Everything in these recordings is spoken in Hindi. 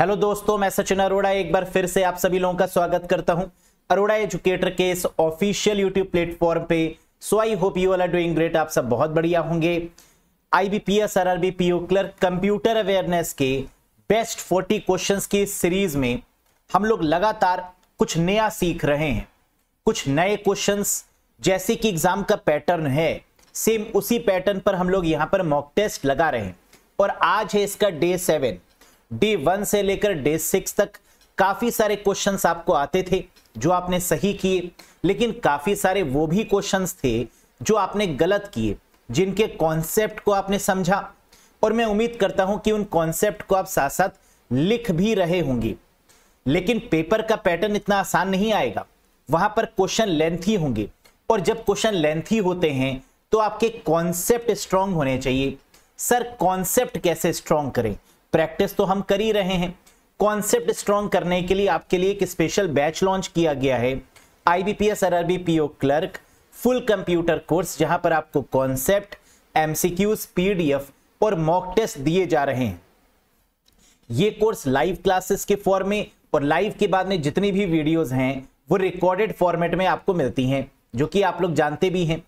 हेलो दोस्तों मैं सचिन अरोड़ा एक बार फिर से आप सभी लोगों का स्वागत करता हूं अरोड़ा एजुकेटर के इस ऑफिशियल यूट्यूब प्लेटफॉर्म पे so I hope you are doing great आप सब बहुत बढ़िया होंगे IBPS RRB PO clerk computer awareness के बेस्ट फोर्टी क्वेश्चन की सीरीज में हम लोग लगातार कुछ नया सीख रहे हैं कुछ नए क्वेश्चन जैसे कि एग्जाम का पैटर्न है सेम उसी पैटर्न पर हम लोग यहाँ पर मॉक टेस्ट लगा रहे हैं और आज है इसका डे सेवन डे वन से लेकर डे सिक्स तक काफी सारे क्वेश्चंस आपको आते थे जो आपने सही किए लेकिन काफी सारे वो भी क्वेश्चंस थे जो आपने गलत किए जिनके कॉन्सेप्ट को आपने समझा और मैं उम्मीद करता हूं कि उन कॉन्सेप्ट को आप साथ साथ लिख भी रहे होंगे लेकिन पेपर का पैटर्न इतना आसान नहीं आएगा वहां पर क्वेश्चन लेंथी होंगे और जब क्वेश्चन लेंथी होते हैं तो आपके कॉन्सेप्ट स्ट्रांग होने चाहिए सर कॉन्सेप्ट कैसे स्ट्रांग करें प्रैक्टिस तो हम कर ही रहे हैं कॉन्सेप्ट स्ट्रॉन्ग करने के लिए आपके लिए एक स्पेशल बैच लॉन्च किया गया है IBPS RRB PO clerk full computer course जहां पर आपको कॉन्सेप्ट एमसीक्यूज पीडीएफ और मॉक टेस्ट दिए जा रहे हैं ये कोर्स लाइव क्लासेस के फॉर्म में और लाइव के बाद में जितनी भी वीडियोस हैं वो रिकॉर्डेड फॉर्मेट में आपको मिलती हैं जो कि आप लोग जानते भी हैं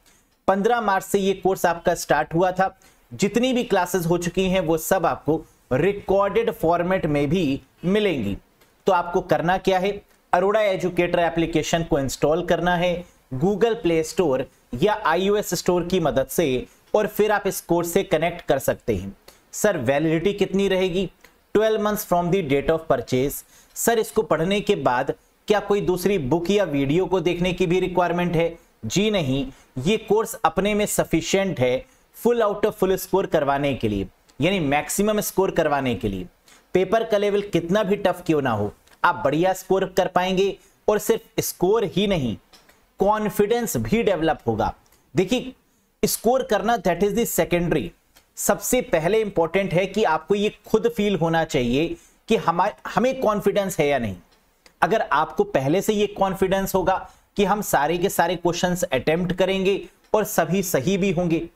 15 मार्च से ये कोर्स आपका स्टार्ट हुआ था जितनी भी क्लासेस हो चुकी हैं वो सब आपको रिकॉर्डेड फॉर्मेट में भी मिलेंगी तो आपको करना क्या है अरोड़ा एजुकेटर एप्लीकेशन को इंस्टॉल करना है गूगल प्ले स्टोर या आईओएस स्टोर की मदद से और फिर आप इस कोर्स से कनेक्ट कर सकते हैं सर वैलिडिटी कितनी रहेगी 12 months from the date of purchase sir इसको पढ़ने के बाद क्या कोई दूसरी बुक या वीडियो को देखने की भी रिक्वायरमेंट है जी नहीं ये कोर्स अपने में सफिशियंट है full out of full score करवाने के लिए यानी मैक्सिमम स्कोर करवाने के लिए पेपर का लेवल कितना भी टफ क्यों ना हो आप बढ़िया स्कोर कर पाएंगे और सिर्फ स्कोर ही नहीं कॉन्फिडेंस भी डेवलप होगा देखिए स्कोर करना दैट इज सेकेंडरी सबसे पहले इंपॉर्टेंट है कि आपको ये खुद फील होना चाहिए कि हमारे हमें कॉन्फिडेंस है या नहीं अगर आपको पहले से ये कॉन्फिडेंस होगा कि हम सारे के सारे क्वेश्चंस अटेम्प्ट करेंगे और सभी सही भी होंगे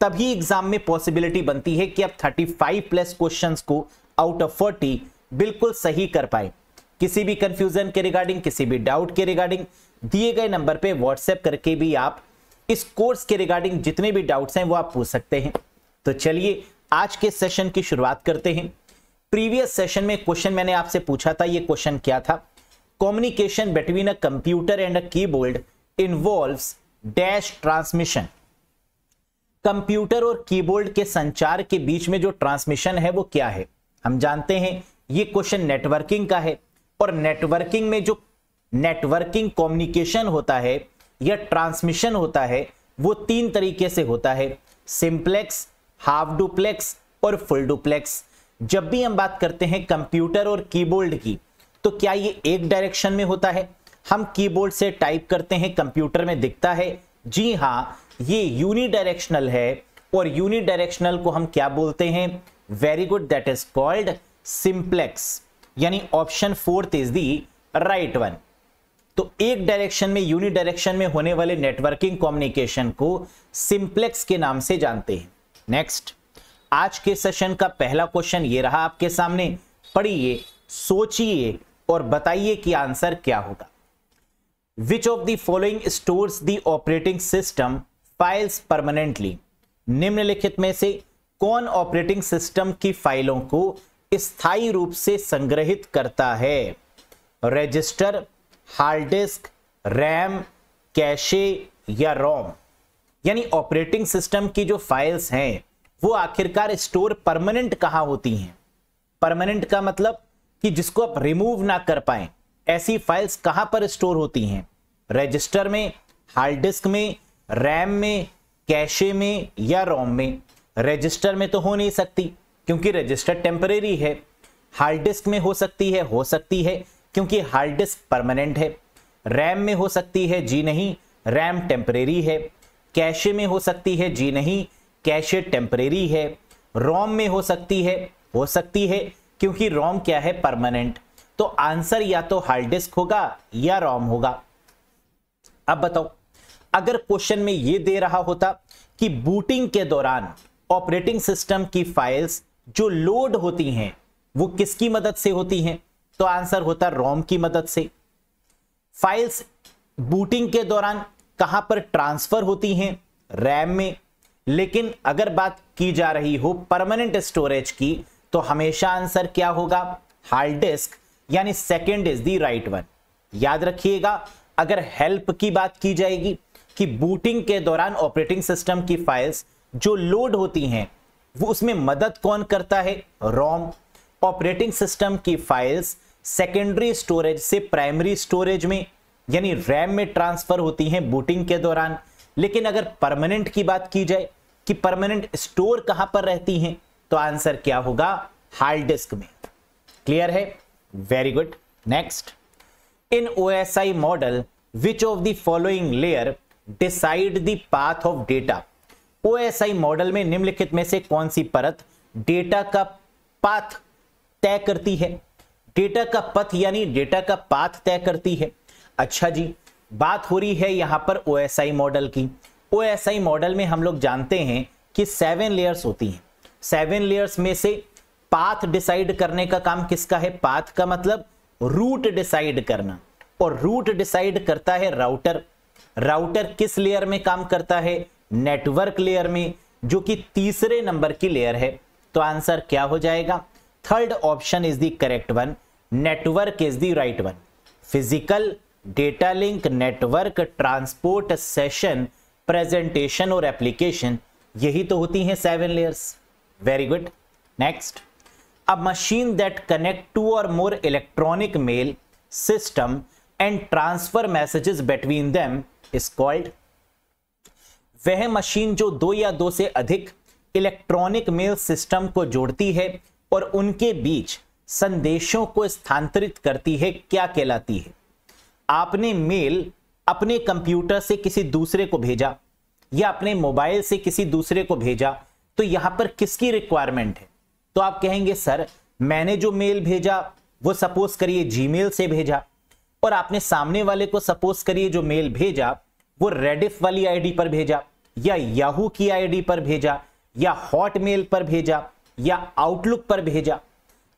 तभी एग्जाम में पॉसिबिलिटी बनती है कि आप 35 प्लस क्वेश्चंस को आउट ऑफ 40 बिल्कुल सही कर पाए किसी भी कंफ्यूजन के रिगार्डिंग किसी भी डाउट के रिगार्डिंग दिए गए नंबर पे व्हाट्सएप करके भी आप इस कोर्स के रिगार्डिंग जितने भी डाउट्स हैं वो आप पूछ सकते हैं तो चलिए आज के सेशन की शुरुआत करते हैं प्रीवियस सेशन में क्वेश्चन मैंने आपसे पूछा था ये क्वेश्चन क्या था communication between a computer and a keyboard involves dash transmission computer और कीबोर्ड के संचार के बीच में जो ट्रांसमिशन है वो क्या है हम जानते हैं ये क्वेश्चन नेटवर्किंग का है और नेटवर्किंग में जो नेटवर्किंग कम्युनिकेशन होता है या ट्रांसमिशन होता है वो तीन तरीके से होता है सिंप्लेक्स हाफ डुप्लेक्स और फुल डुप्लेक्स जब भी हम बात करते हैं कंप्यूटर और कीबोर्ड की तो क्या ये एक डायरेक्शन में होता है हम कीबोर्ड से टाइप करते हैं कंप्यूटर में दिखता है जी हाँ ये यूनिडायरेक्शनल है और यूनिडायरेक्शनल को हम क्या बोलते हैं very good that is called simplex यानी option fourth is the right one तो एक डायरेक्शन में यूनि डायरेक्शन में होने वाले नेटवर्किंग कम्युनिकेशन को सिंप्लेक्स के नाम से जानते हैं नेक्स्ट आज के सेशन का पहला क्वेश्चन ये रहा आपके सामने पढ़िए सोचिए और बताइए कि आंसर क्या होगा which of the following stores the operating system files permanently निम्नलिखित में से कौन ऑपरेटिंग सिस्टम की फाइलों को स्थायी रूप से संग्रहित करता है register hard disk RAM cache या रोम यानी ऑपरेटिंग सिस्टम की जो फाइल्स हैं वो आखिरकार स्टोर परमानेंट कहाँ होती हैं परमानेंट का मतलब कि जिसको आप रिमूव ना कर पाए ऐसी फाइल्स कहाँ पर स्टोर होती हैं रजिस्टर में हार्ड डिस्क में रैम में कैशे में या रोम में रजिस्टर में तो हो नहीं सकती क्योंकि रजिस्टर टेम्परेरी है हार्ड डिस्क में हो सकती है हो सकती है क्योंकि हार्ड डिस्क परमानेंट है रैम में हो सकती है जी नहीं रैम टेम्परेरी है कैशे में हो सकती है जी नहीं कैशे टेम्परेरी है रोम में हो सकती है हो सकती है क्योंकि रोम क्या है परमानेंट तो आंसर या तो हार्ड डिस्क होगा या रोम होगा अब बताओ अगर क्वेश्चन में यह दे रहा होता कि बूटिंग के दौरान ऑपरेटिंग सिस्टम की फाइल्स जो लोड होती हैं वो किसकी मदद से होती हैं तो आंसर होता रोम की मदद से फाइल्स बूटिंग के दौरान कहां पर ट्रांसफर होती हैं रैम में लेकिन अगर बात की जा रही हो परमानेंट स्टोरेज की तो हमेशा आंसर क्या होगा हार्ड डिस्क यानी second is the right one याद रखिएगा अगर हेल्प की बात की जाएगी कि बूटिंग के दौरान ऑपरेटिंग सिस्टम की फाइल्स जो लोड होती हैं वो उसमें मदद कौन करता है रोम ऑपरेटिंग सिस्टम की फाइल्स सेकेंडरी स्टोरेज से प्राइमरी स्टोरेज में यानी रैम में ट्रांसफर होती हैं बूटिंग के दौरान लेकिन अगर परमानेंट की बात की जाए कि परमानेंट स्टोर कहां पर रहती हैं तो आंसर क्या होगा हार्ड डिस्क में क्लियर है very good next in O S I model which of the following layer decide the path of data OSI model में निम्नलिखित में से कौन सी परत डेटा का पाथ तय करती है डेटा का पथ यानी डेटा का पाथ तय करती है अच्छा जी बात हो रही है यहां पर ओएसआई मॉडल की ओएसआई मॉडल में हम लोग जानते हैं कि सेवन लेयर्स होती हैं सेवन लेयर्स में से पाथ डिसाइड करने का काम किसका है पाथ का मतलब रूट डिसाइड करना और रूट डिसाइड करता है राउटर राउटर किस लेयर में काम करता है नेटवर्क लेयर में जो कि तीसरे नंबर की लेयर है तो आंसर क्या हो जाएगा third option is the correct one network is the right one physical data link network transport session presentation और एप्लीकेशन यही तो होती हैं seven layers very good next अब machine that connect two or more electronic mail system and transfer messages between them is called वह मशीन जो दो या दो से अधिक इलेक्ट्रॉनिक मेल सिस्टम को जोड़ती है और उनके बीच संदेशों को स्थानांतरित करती है क्या कहलाती है आपने मेल अपने कंप्यूटर से किसी दूसरे को भेजा या अपने मोबाइल से किसी दूसरे को भेजा तो यहां पर किसकी रिक्वायरमेंट है तो आप कहेंगे सर मैंने जो मेल भेजा वो सपोज करिए जीमेल से भेजा और आपने सामने वाले को सपोज करिए जो मेल भेजा वो रेडिफ वाली आईडी पर भेजा या याहू की आईडी पर भेजा या हॉटमेल पर भेजा या आउटलुक पर भेजा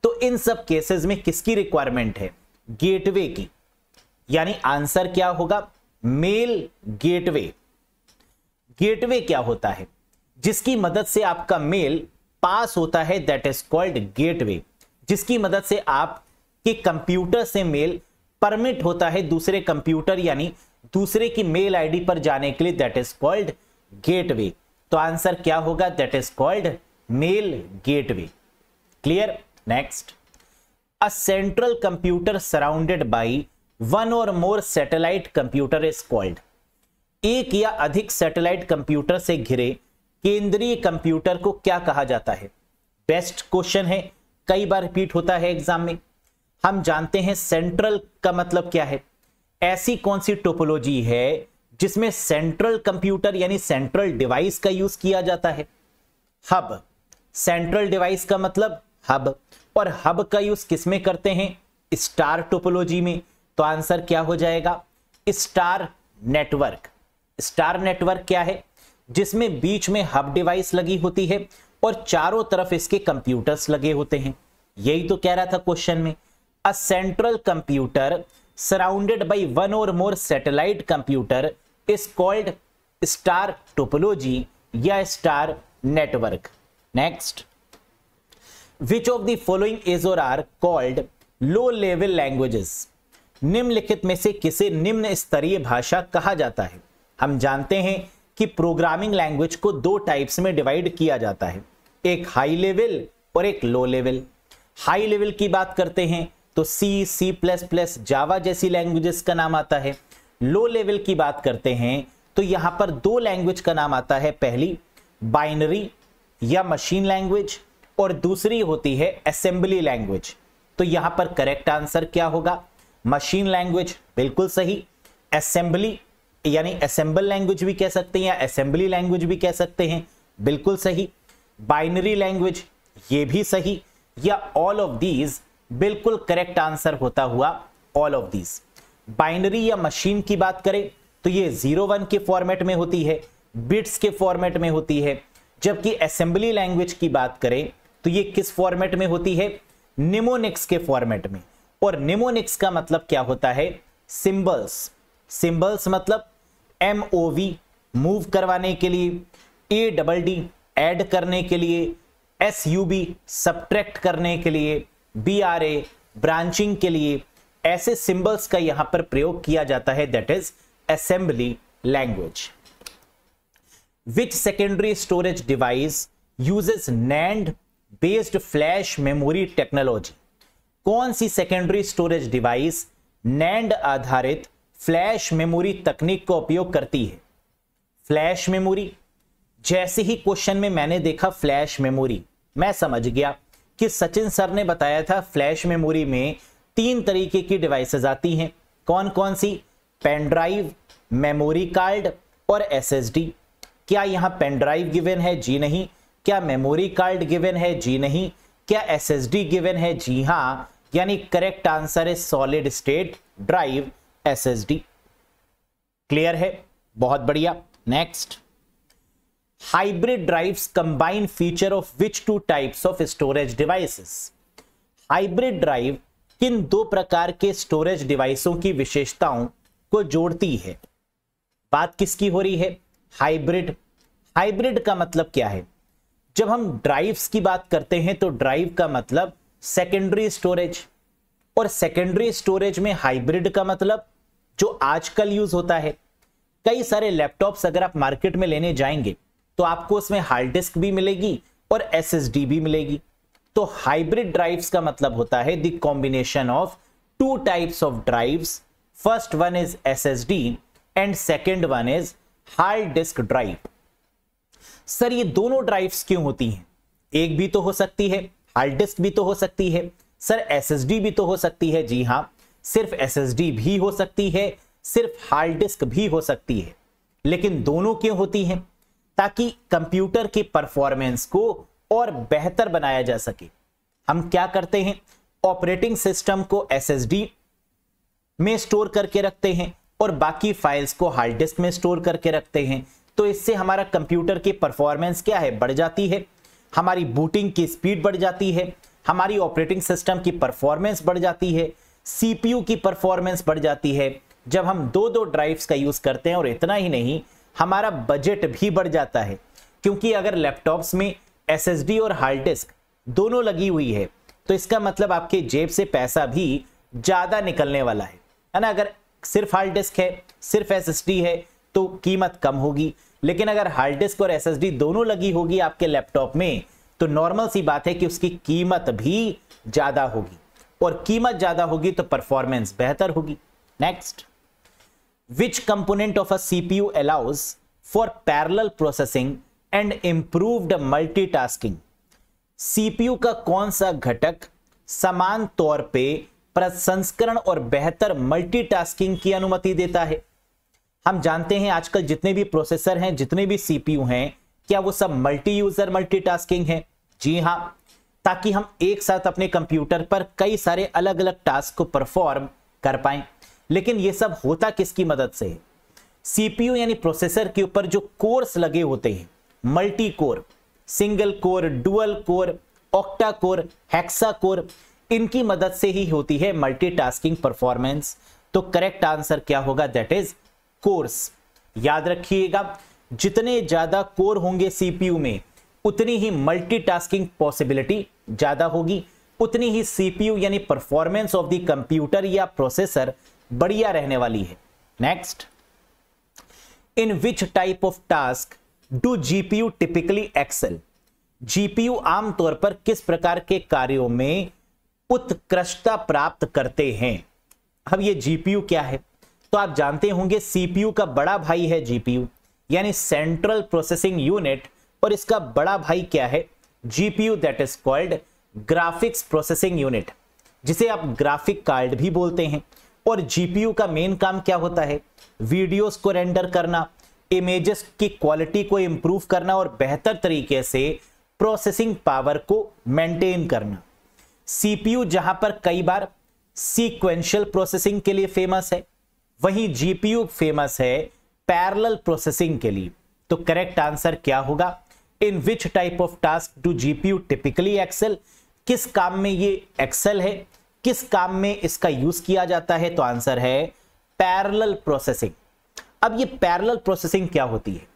तो इन सब केसेस में किसकी रिक्वायरमेंट है गेटवे की यानी आंसर क्या होगा मेल गेटवे गेटवे क्या होता है जिसकी मदद से आपका मेल पास होता है दैट इज कॉल्ड गेटवे जिसकी मदद से आप के कंप्यूटर से मेल परमिट होता है दूसरे कंप्यूटर यानी दूसरे की मेल आईडी पर जाने के लिए दैट इज कॉल्ड गेटवे तो आंसर क्या होगा that is called mail gateway clear next a central computer surrounded by one or more satellite computer is called एक या अधिक सैटेलाइट कंप्यूटर से घिरे केंद्रीय कंप्यूटर को क्या कहा जाता है बेस्ट क्वेश्चन है कई बार रिपीट होता है एग्जाम में हम जानते हैं सेंट्रल का मतलब क्या है ऐसी कौन सी टोपोलॉजी है जिसमें सेंट्रल कंप्यूटर यानी सेंट्रल डिवाइस का यूज किया जाता है हब सेंट्रल डिवाइस का मतलब हब और हब का यूज किसमें करते हैं स्टार टोपोलॉजी में तो आंसर क्या हो जाएगा स्टार नेटवर्क स्टार नेटवर्क क्या है जिसमें बीच में हब डिवाइस लगी होती है और चारों तरफ इसके कंप्यूटर्स लगे होते हैं यही तो कह रहा था क्वेश्चन में a central computer surrounded by one or more satellite computer is called star topology या star network next which of the following is or are called low level languages निम्नलिखित में से किसे निम्न स्तरीय भाषा कहा जाता है हम जानते हैं कि प्रोग्रामिंग लैंग्वेज को दो टाइप्स में डिवाइड किया जाता है एक हाई लेवल और एक लो लेवल हाई लेवल की बात करते हैं तो सी सी प्लस प्लस जावा जैसी लैंग्वेजेस का नाम आता है लो लेवल की बात करते हैं तो यहां पर दो लैंग्वेज का नाम आता है पहली बाइनरी या मशीन लैंग्वेज और दूसरी होती है असेंबली लैंग्वेज तो यहां पर करेक्ट आंसर क्या होगा मशीन लैंग्वेज बिल्कुल सही असेंबली यानी असेंबल लैंग्वेज भी कह सकते हैं या असेंबली लैंग्वेज भी कह सकते हैं बिल्कुल सही बाइनरी लैंग्वेज ये भी सही या ऑल ऑफ दीज बिल्कुल करेक्ट आंसर होता हुआ ऑल ऑफ दीज बाइनरी या मशीन की बात करें तो ये जीरो वन के फॉर्मेट में होती है बिट्स के फॉर्मेट में होती है जबकि असेंबली लैंग्वेज की बात करें तो ये किस फॉर्मेट में होती है निमोनिक्स के फॉर्मेट में और निमोनिक्स का मतलब क्या होता है सिंबल्स सिंबल्स मतलब एम ओ वी मूव करवाने के लिए ए डबल डी एड करने के लिए एस यू बी सब्ट्रैक्ट करने के लिए बी आर ए ब्रांचिंग के लिए ऐसे सिंबल्स का यहां पर प्रयोग किया जाता है that is assembly language which secondary storage device uses NAND based flash memory technology कौन सी सेकेंडरी स्टोरेज डिवाइस नैंड आधारित फ्लैश मेमोरी तकनीक का उपयोग करती है फ्लैश मेमोरी जैसे ही क्वेश्चन में मैंने देखा फ्लैश मेमोरी मैं समझ गया कि सचिन सर ने बताया था फ्लैश मेमोरी में तीन तरीके की डिवाइसेस आती हैं कौन कौन सी पेन ड्राइव मेमोरी कार्ड और एसएसडी क्या यहां पेन ड्राइव गिवन है जी नहीं क्या मेमोरी कार्ड गिवन है जी नहीं क्या एसएसडी गिवन है जी हां यानी करेक्ट आंसर है solid state drive SSD clear है बहुत बढ़िया next hybrid drives combine feature of which two types of storage devices hybrid drive किन दो प्रकार के स्टोरेज डिवाइसों की विशेषताओं को जोड़ती है बात किसकी हो रही है हाइब्रिड हाइब्रिड का मतलब क्या है जब हम ड्राइव्स की बात करते हैं तो ड्राइव का मतलब सेकेंडरी स्टोरेज और सेकेंडरी स्टोरेज में हाइब्रिड का मतलब जो आजकल यूज होता है कई सारे लैपटॉप्स अगर आप मार्केट में लेने जाएंगे तो आपको उसमें हार्ड डिस्क भी मिलेगी और एस भी मिलेगी तो हाइब्रिड ड्राइव्स का मतलब होता है the combination of two types of drives first one is SSD and second one is hard disk drive sir ये दोनों ड्राइव्स क्यों होती हैं एक भी तो हो सकती है हार्ड डिस्क भी तो हो सकती है सर एसएसडी भी तो हो सकती है जी हां सिर्फ एसएसडी भी हो सकती है सिर्फ हार्ड डिस्क भी हो सकती है लेकिन दोनों क्यों होती हैं ताकि कंप्यूटर के परफॉर्मेंस को और बेहतर बनाया जा सके हम क्या करते हैं ऑपरेटिंग सिस्टम को एसएसडी में स्टोर करके रखते हैं और बाकी फाइल्स को हार्ड डिस्क में स्टोर करके रखते हैं तो इससे हमारा कंप्यूटर की परफॉर्मेंस क्या है बढ़ जाती है हमारी बूटिंग की स्पीड बढ़ जाती है हमारी ऑपरेटिंग सिस्टम की परफॉर्मेंस बढ़ जाती है सीपीयू की परफॉर्मेंस बढ़ जाती है जब हम दो दो ड्राइव्स का यूज करते हैं और इतना ही नहीं हमारा बजट भी बढ़ जाता है क्योंकि अगर लैपटॉप्स में एसएसडी और हार्ड डिस्क दोनों लगी हुई है तो इसका मतलब आपके जेब से पैसा भी ज़्यादा निकलने वाला है है ना अगर सिर्फ हार्ड डिस्क है सिर्फ एस है तो कीमत कम होगी लेकिन अगर हार्ड डिस्क और एस दोनों लगी होगी आपके लैपटॉप में तो नॉर्मल सी बात है कि उसकी कीमत भी ज़्यादा होगी और कीमत ज़्यादा होगी तो परफॉर्मेंस बेहतर होगी next which component of a CPU allows for parallel processing and improved multitasking CPU का कौन सा घटक समान तौर पे प्रसंस्करण और बेहतर मल्टीटास्किंग की अनुमति देता है हम जानते हैं आजकल जितने भी प्रोसेसर हैं जितने भी सीपीयू हैं क्या वो सब मल्टी यूजर मल्टीटास्किंग है जी हाँ ताकि हम एक साथ अपने कंप्यूटर पर कई सारे अलग अलग टास्क को परफॉर्म कर पाए लेकिन ये सब होता किसकी मदद से सीपीयू यानी प्रोसेसर के ऊपर जो कोर्स लगे होते हैं multi core single core dual core octa core hexa core इनकी मदद से ही होती है मल्टीटास्किंग परफॉर्मेंस तो करेक्ट आंसर क्या होगा दैट इज कोर्स याद रखिएगा जितने ज्यादा कोर होंगे सीपीयू में उतनी ही मल्टीटास्किंग पॉसिबिलिटी ज्यादा होगी उतनी ही सीपीयू यानी परफॉर्मेंस ऑफ द कंप्यूटर या प्रोसेसर बढ़िया रहने वाली है next in which type of task do GPU typically excel GPU आमतौर पर किस प्रकार के कार्यों में उत्कृष्टता प्राप्त करते हैं अब ये जीपीयू क्या है तो आप जानते होंगे सीपीयू का बड़ा भाई है जीपीयू यानी सेंट्रल प्रोसेसिंग यूनिट और इसका बड़ा भाई क्या है GPU that is called graphics processing unit जिसे आप ग्राफिक कार्ड भी बोलते हैं और जीपीयू का मेन काम क्या होता है वीडियोस को रेंडर करना इमेजेस की क्वालिटी को इम्प्रूव करना और बेहतर तरीके से प्रोसेसिंग पावर को मेंटेन करना सीपीयू जहां पर कई बार सीक्वेंशियल प्रोसेसिंग के लिए फेमस है वहीं जीपीयू फेमस है पैरेलल प्रोसेसिंग के लिए तो करेक्ट आंसर क्या होगा in which type of task do GPU typically excel किस काम में ये एक्सेल है किस काम में इसका यूज किया जाता है तो आंसर है पैरेलल प्रोसेसिंग अब ये पैरेलल प्रोसेसिंग क्या होती है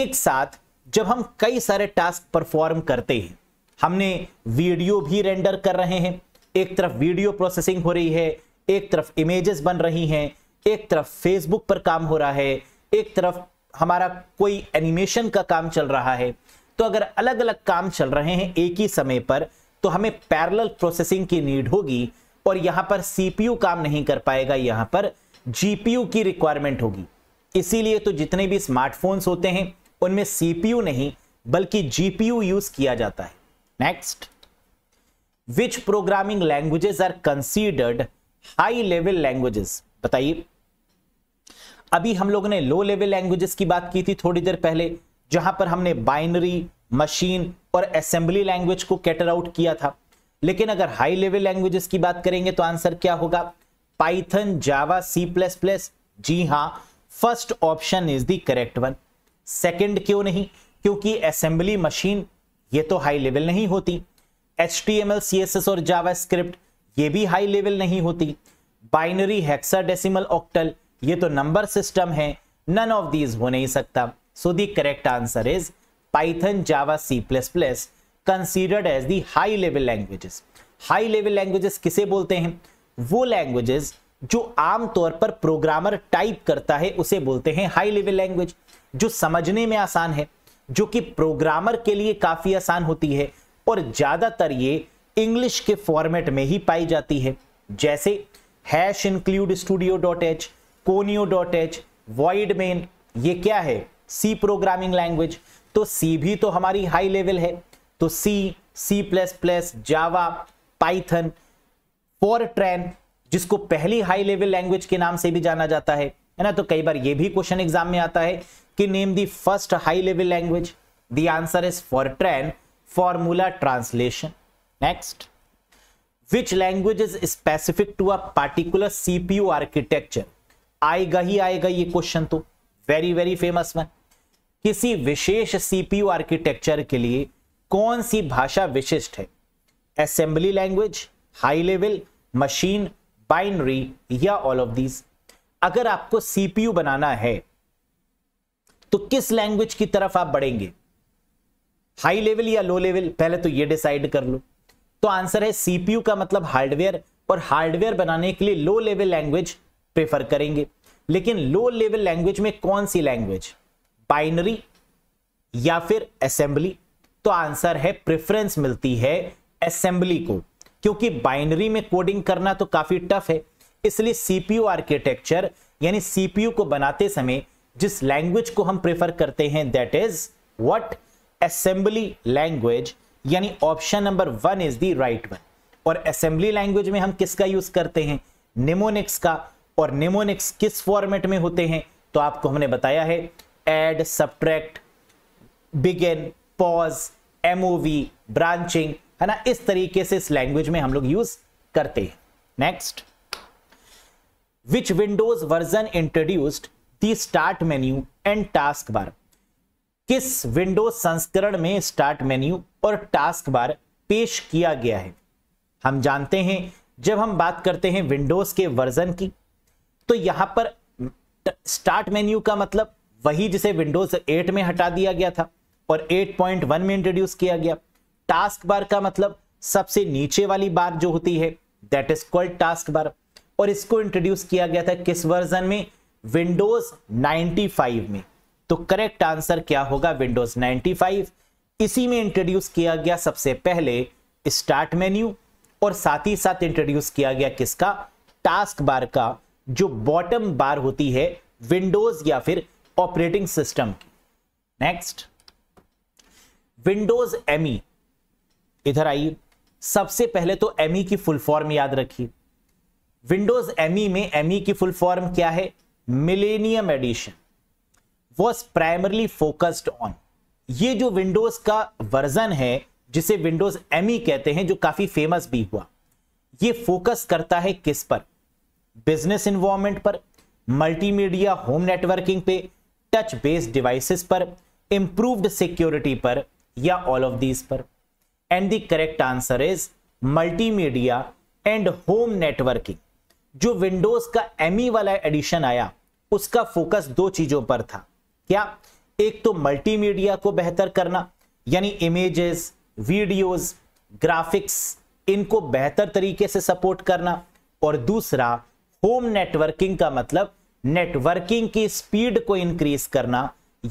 एक साथ जब हम कई सारे टास्क परफॉर्म करते हैं हमने वीडियो भी रेंडर कर रहे हैं एक तरफ वीडियो प्रोसेसिंग हो रही है एक तरफ इमेजेस बन रही हैं एक तरफ फेसबुक पर काम हो रहा है एक तरफ हमारा कोई एनिमेशन का काम चल रहा है तो अगर अलग अलग काम चल रहे हैं एक ही समय पर तो हमें पैरेलल प्रोसेसिंग की नीड होगी और यहां पर सीपीयू काम नहीं कर पाएगा यहां पर जीपीयू की रिक्वायरमेंट होगी इसीलिए तो जितने भी स्मार्टफोन्स होते हैं उनमें सीपीयू नहीं बल्कि जीपीयू यूज किया जाता है next which programming languages are considered high level languages बताइए अभी हम लोगों ने लो लेवल लैंग्वेजेस की बात की थी थोड़ी देर पहले जहां पर हमने बाइनरी मशीन और असेंबली लैंग्वेज को कैटर आउट किया था लेकिन अगर हाई लेवल लैंग्वेजेस की बात करेंगे तो आंसर क्या होगा Python Java C plus plus जी हाँ first option is the correct one second क्यों नहीं क्योंकि असेंबली मशीन ये तो हाई लेवल नहीं होती H T M L C S S और जावा स्क्रिप्ट ये भी हाई लेवल नहीं होती बाइनरी हेक्सा डेसिमल ऑक्टल ये तो नंबर सिस्टम है नन ऑफ दीज हो नहीं सकता so the correct answer is Python, Java, C++ considered as the high level languages. High level languages किसे बोलते हैं वो लैंग्वेजेस जो आमतौर पर प्रोग्रामर टाइप करता है उसे बोलते हैं हाई लेवल लैंग्वेज जो समझने में आसान है जो कि प्रोग्रामर के लिए काफी आसान होती है और ज्यादातर ये इंग्लिश के फॉर्मेट में ही पाई जाती है जैसे hash include studio dot h conio dot h void main ये क्या है सी प्रोग्रामिंग लैंग्वेज तो सी भी तो हमारी हाई लेवल है तो C C plus plus Java Python FORTRAN जिसको पहली हाई लेवल लैंग्वेज के नाम से भी जाना जाता है है ना तो कई बार ये भी क्वेश्चन एग्जाम में आता है कि name the first high level language the answer is FORTRAN formula translation next which language is specific to a particular CPU architecture आएगा ही आएगा ये क्वेश्चन तो वेरी वेरी फेमस वन किसी विशेष सीपीयू आर्किटेक्चर के लिए कौन सी भाषा विशिष्ट है assembly language high level machine binary या ऑल ऑफ दीज अगर आपको सीपीयू बनाना है तो किस लैंग्वेज की तरफ आप बढ़ेंगे हाई लेवल या लो लेवल पहले तो ये डिसाइड कर लो तो आंसर है सीपीयू का मतलब हार्डवेयर और हार्डवेयर बनाने के लिए लो लेवल लैंग्वेज प्रेफर करेंगे लेकिन लो लेवल लैंग्वेज में कौन सी लैंग्वेज बाइनरी या फिर असेंबली तो आंसर है प्रेफरेंस मिलती है असेंबली को क्योंकि बाइनरी में कोडिंग करना तो काफी टफ है इसलिए सीपीयू आर्किटेक्चर यानी सीपीयू को बनाते समय जिस लैंग्वेज को हम प्रेफर करते हैं that is what assembly language यानी option number one is the right one और असेंबली लैंग्वेज में हम किसका यूज करते हैं निमोनिक्स का और निमोनिक्स किस फॉर्मेट में होते हैं तो आपको हमने बताया है add subtract begin pause MOV branching है ना इस तरीके से इस लैंग्वेज में हम लोग यूज करते हैं next which Windows version introduced the start menu and task bar किस विंडोज संस्करण में स्टार्ट मेन्यू और टास्क बार पेश किया गया है हम जानते हैं जब हम बात करते हैं विंडोज के वर्जन की तो यहां पर स्टार्ट मेन्यू का मतलब वही जिसे विंडोज 8 में हटा दिया गया था और 8.1 में इंट्रोड्यूस किया गया टास्क बार का मतलब सबसे नीचे वाली बार जो होती है that is called task bar और इसको इंट्रोड्यूस किया गया था किस वर्जन में विंडोज 95 में तो करेक्ट आंसर क्या होगा विंडोज 95 इसी में इंट्रोड्यूस किया गया सबसे पहले स्टार्ट मेन्यू और साथ ही साथ इंट्रोड्यूस किया गया किसका टास्क बार का जो बॉटम बार होती है विंडोज या फिर ऑपरेटिंग सिस्टम की नेक्स्ट विंडोज एमई इधर आइए सबसे पहले तो एमई e की फुल फॉर्म याद रखिए विंडोज एमई e में एमई e की फुल फॉर्म क्या है millennium edition was primarily focused on ये जो विंडोज का वर्जन है जिसे विंडोज एमई कहते हैं जो काफी फेमस भी हुआ ये फोकस करता है किस पर बिजनेस इन्वॉर्मेंट पर मल्टीमीडिया होम नेटवर्किंग पे टच बेस्ड डिवाइसेस पर इम्प्रूव्ड सिक्योरिटी पर या ऑल ऑफ दीज पर and the correct answer is multimedia and home networking जो विंडोज का एमई e वाला एडिशन आया उसका फोकस दो चीजों पर था क्या एक तो मल्टीमीडिया को बेहतर करना यानी इमेजेस वीडियोस ग्राफिक्स इनको बेहतर तरीके से सपोर्ट करना और दूसरा होम नेटवर्किंग का मतलब नेटवर्किंग की स्पीड को इंक्रीज करना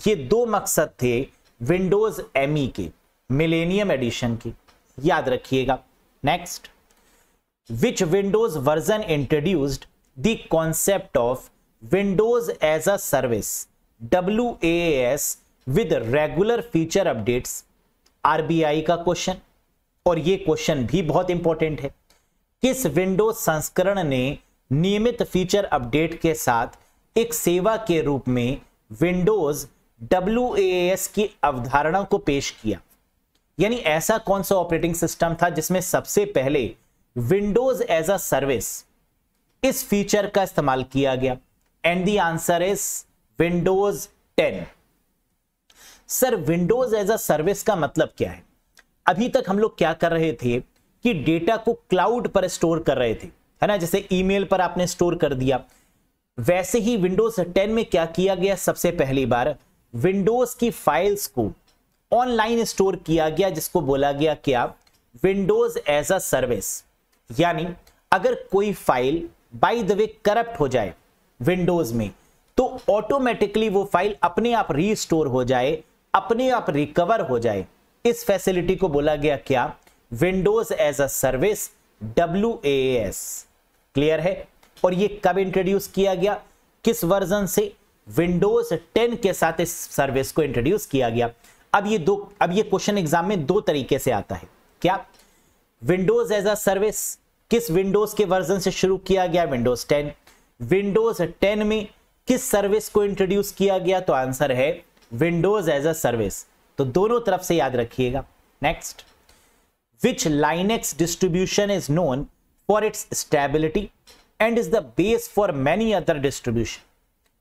ये दो मकसद थे विंडोज एम e के मिलेनियम एडिशन की याद रखिएगा next which Windows version introduced the concept of Windows as a service W S with regular feature updates RBI का क्वेश्चन और ये क्वेश्चन भी बहुत इंपॉर्टेंट है किस विंडोज संस्करण ने नियमित फीचर अपडेट के साथ एक सेवा के रूप में विंडोज डब्ल्यू की अवधारणा को पेश किया यानी ऐसा कौन सा ऑपरेटिंग सिस्टम था जिसमें सबसे पहले विंडोज एज अ सर्विस इस फीचर का इस्तेमाल किया गया and the answer is Windows 10 sir Windows as a service का मतलब क्या है अभी तक हम लोग क्या कर रहे थे कि डेटा को क्लाउड पर स्टोर कर रहे थे है ना जैसे ईमेल पर आपने स्टोर कर दिया वैसे ही विंडोज 10 में क्या किया गया सबसे पहली बार विंडोज की फाइल्स को ऑनलाइन स्टोर किया गया जिसको बोला गया क्या विंडोज एज अ सर्विस यानी अगर कोई file by the way corrupt हो जाए विंडोज में तो ऑटोमेटिकली वो फाइल अपने आप रीस्टोर हो जाए अपने आप रिकवर हो जाए इस फैसिलिटी को बोला गया क्या Windows as a service W A S clear है और ये कब इंट्रोड्यूस किया गया किस वर्जन से विंडोज 10 के साथ इस सर्विस को इंट्रोड्यूस किया गया अब ये दो अब ये क्वेश्चन एग्जाम में दो तरीके से आता है क्या विंडोज एज अ सर्विस किस विंडोज के वर्जन से शुरू किया गया विंडोज 10 विंडोज 10 में किस सर्विस को इंट्रोड्यूस किया गया तो आंसर है विंडोज एज अ सर्विस तो दोनों तरफ से याद रखिएगा next which Linux distribution is known for its stability and is the base for many other distribution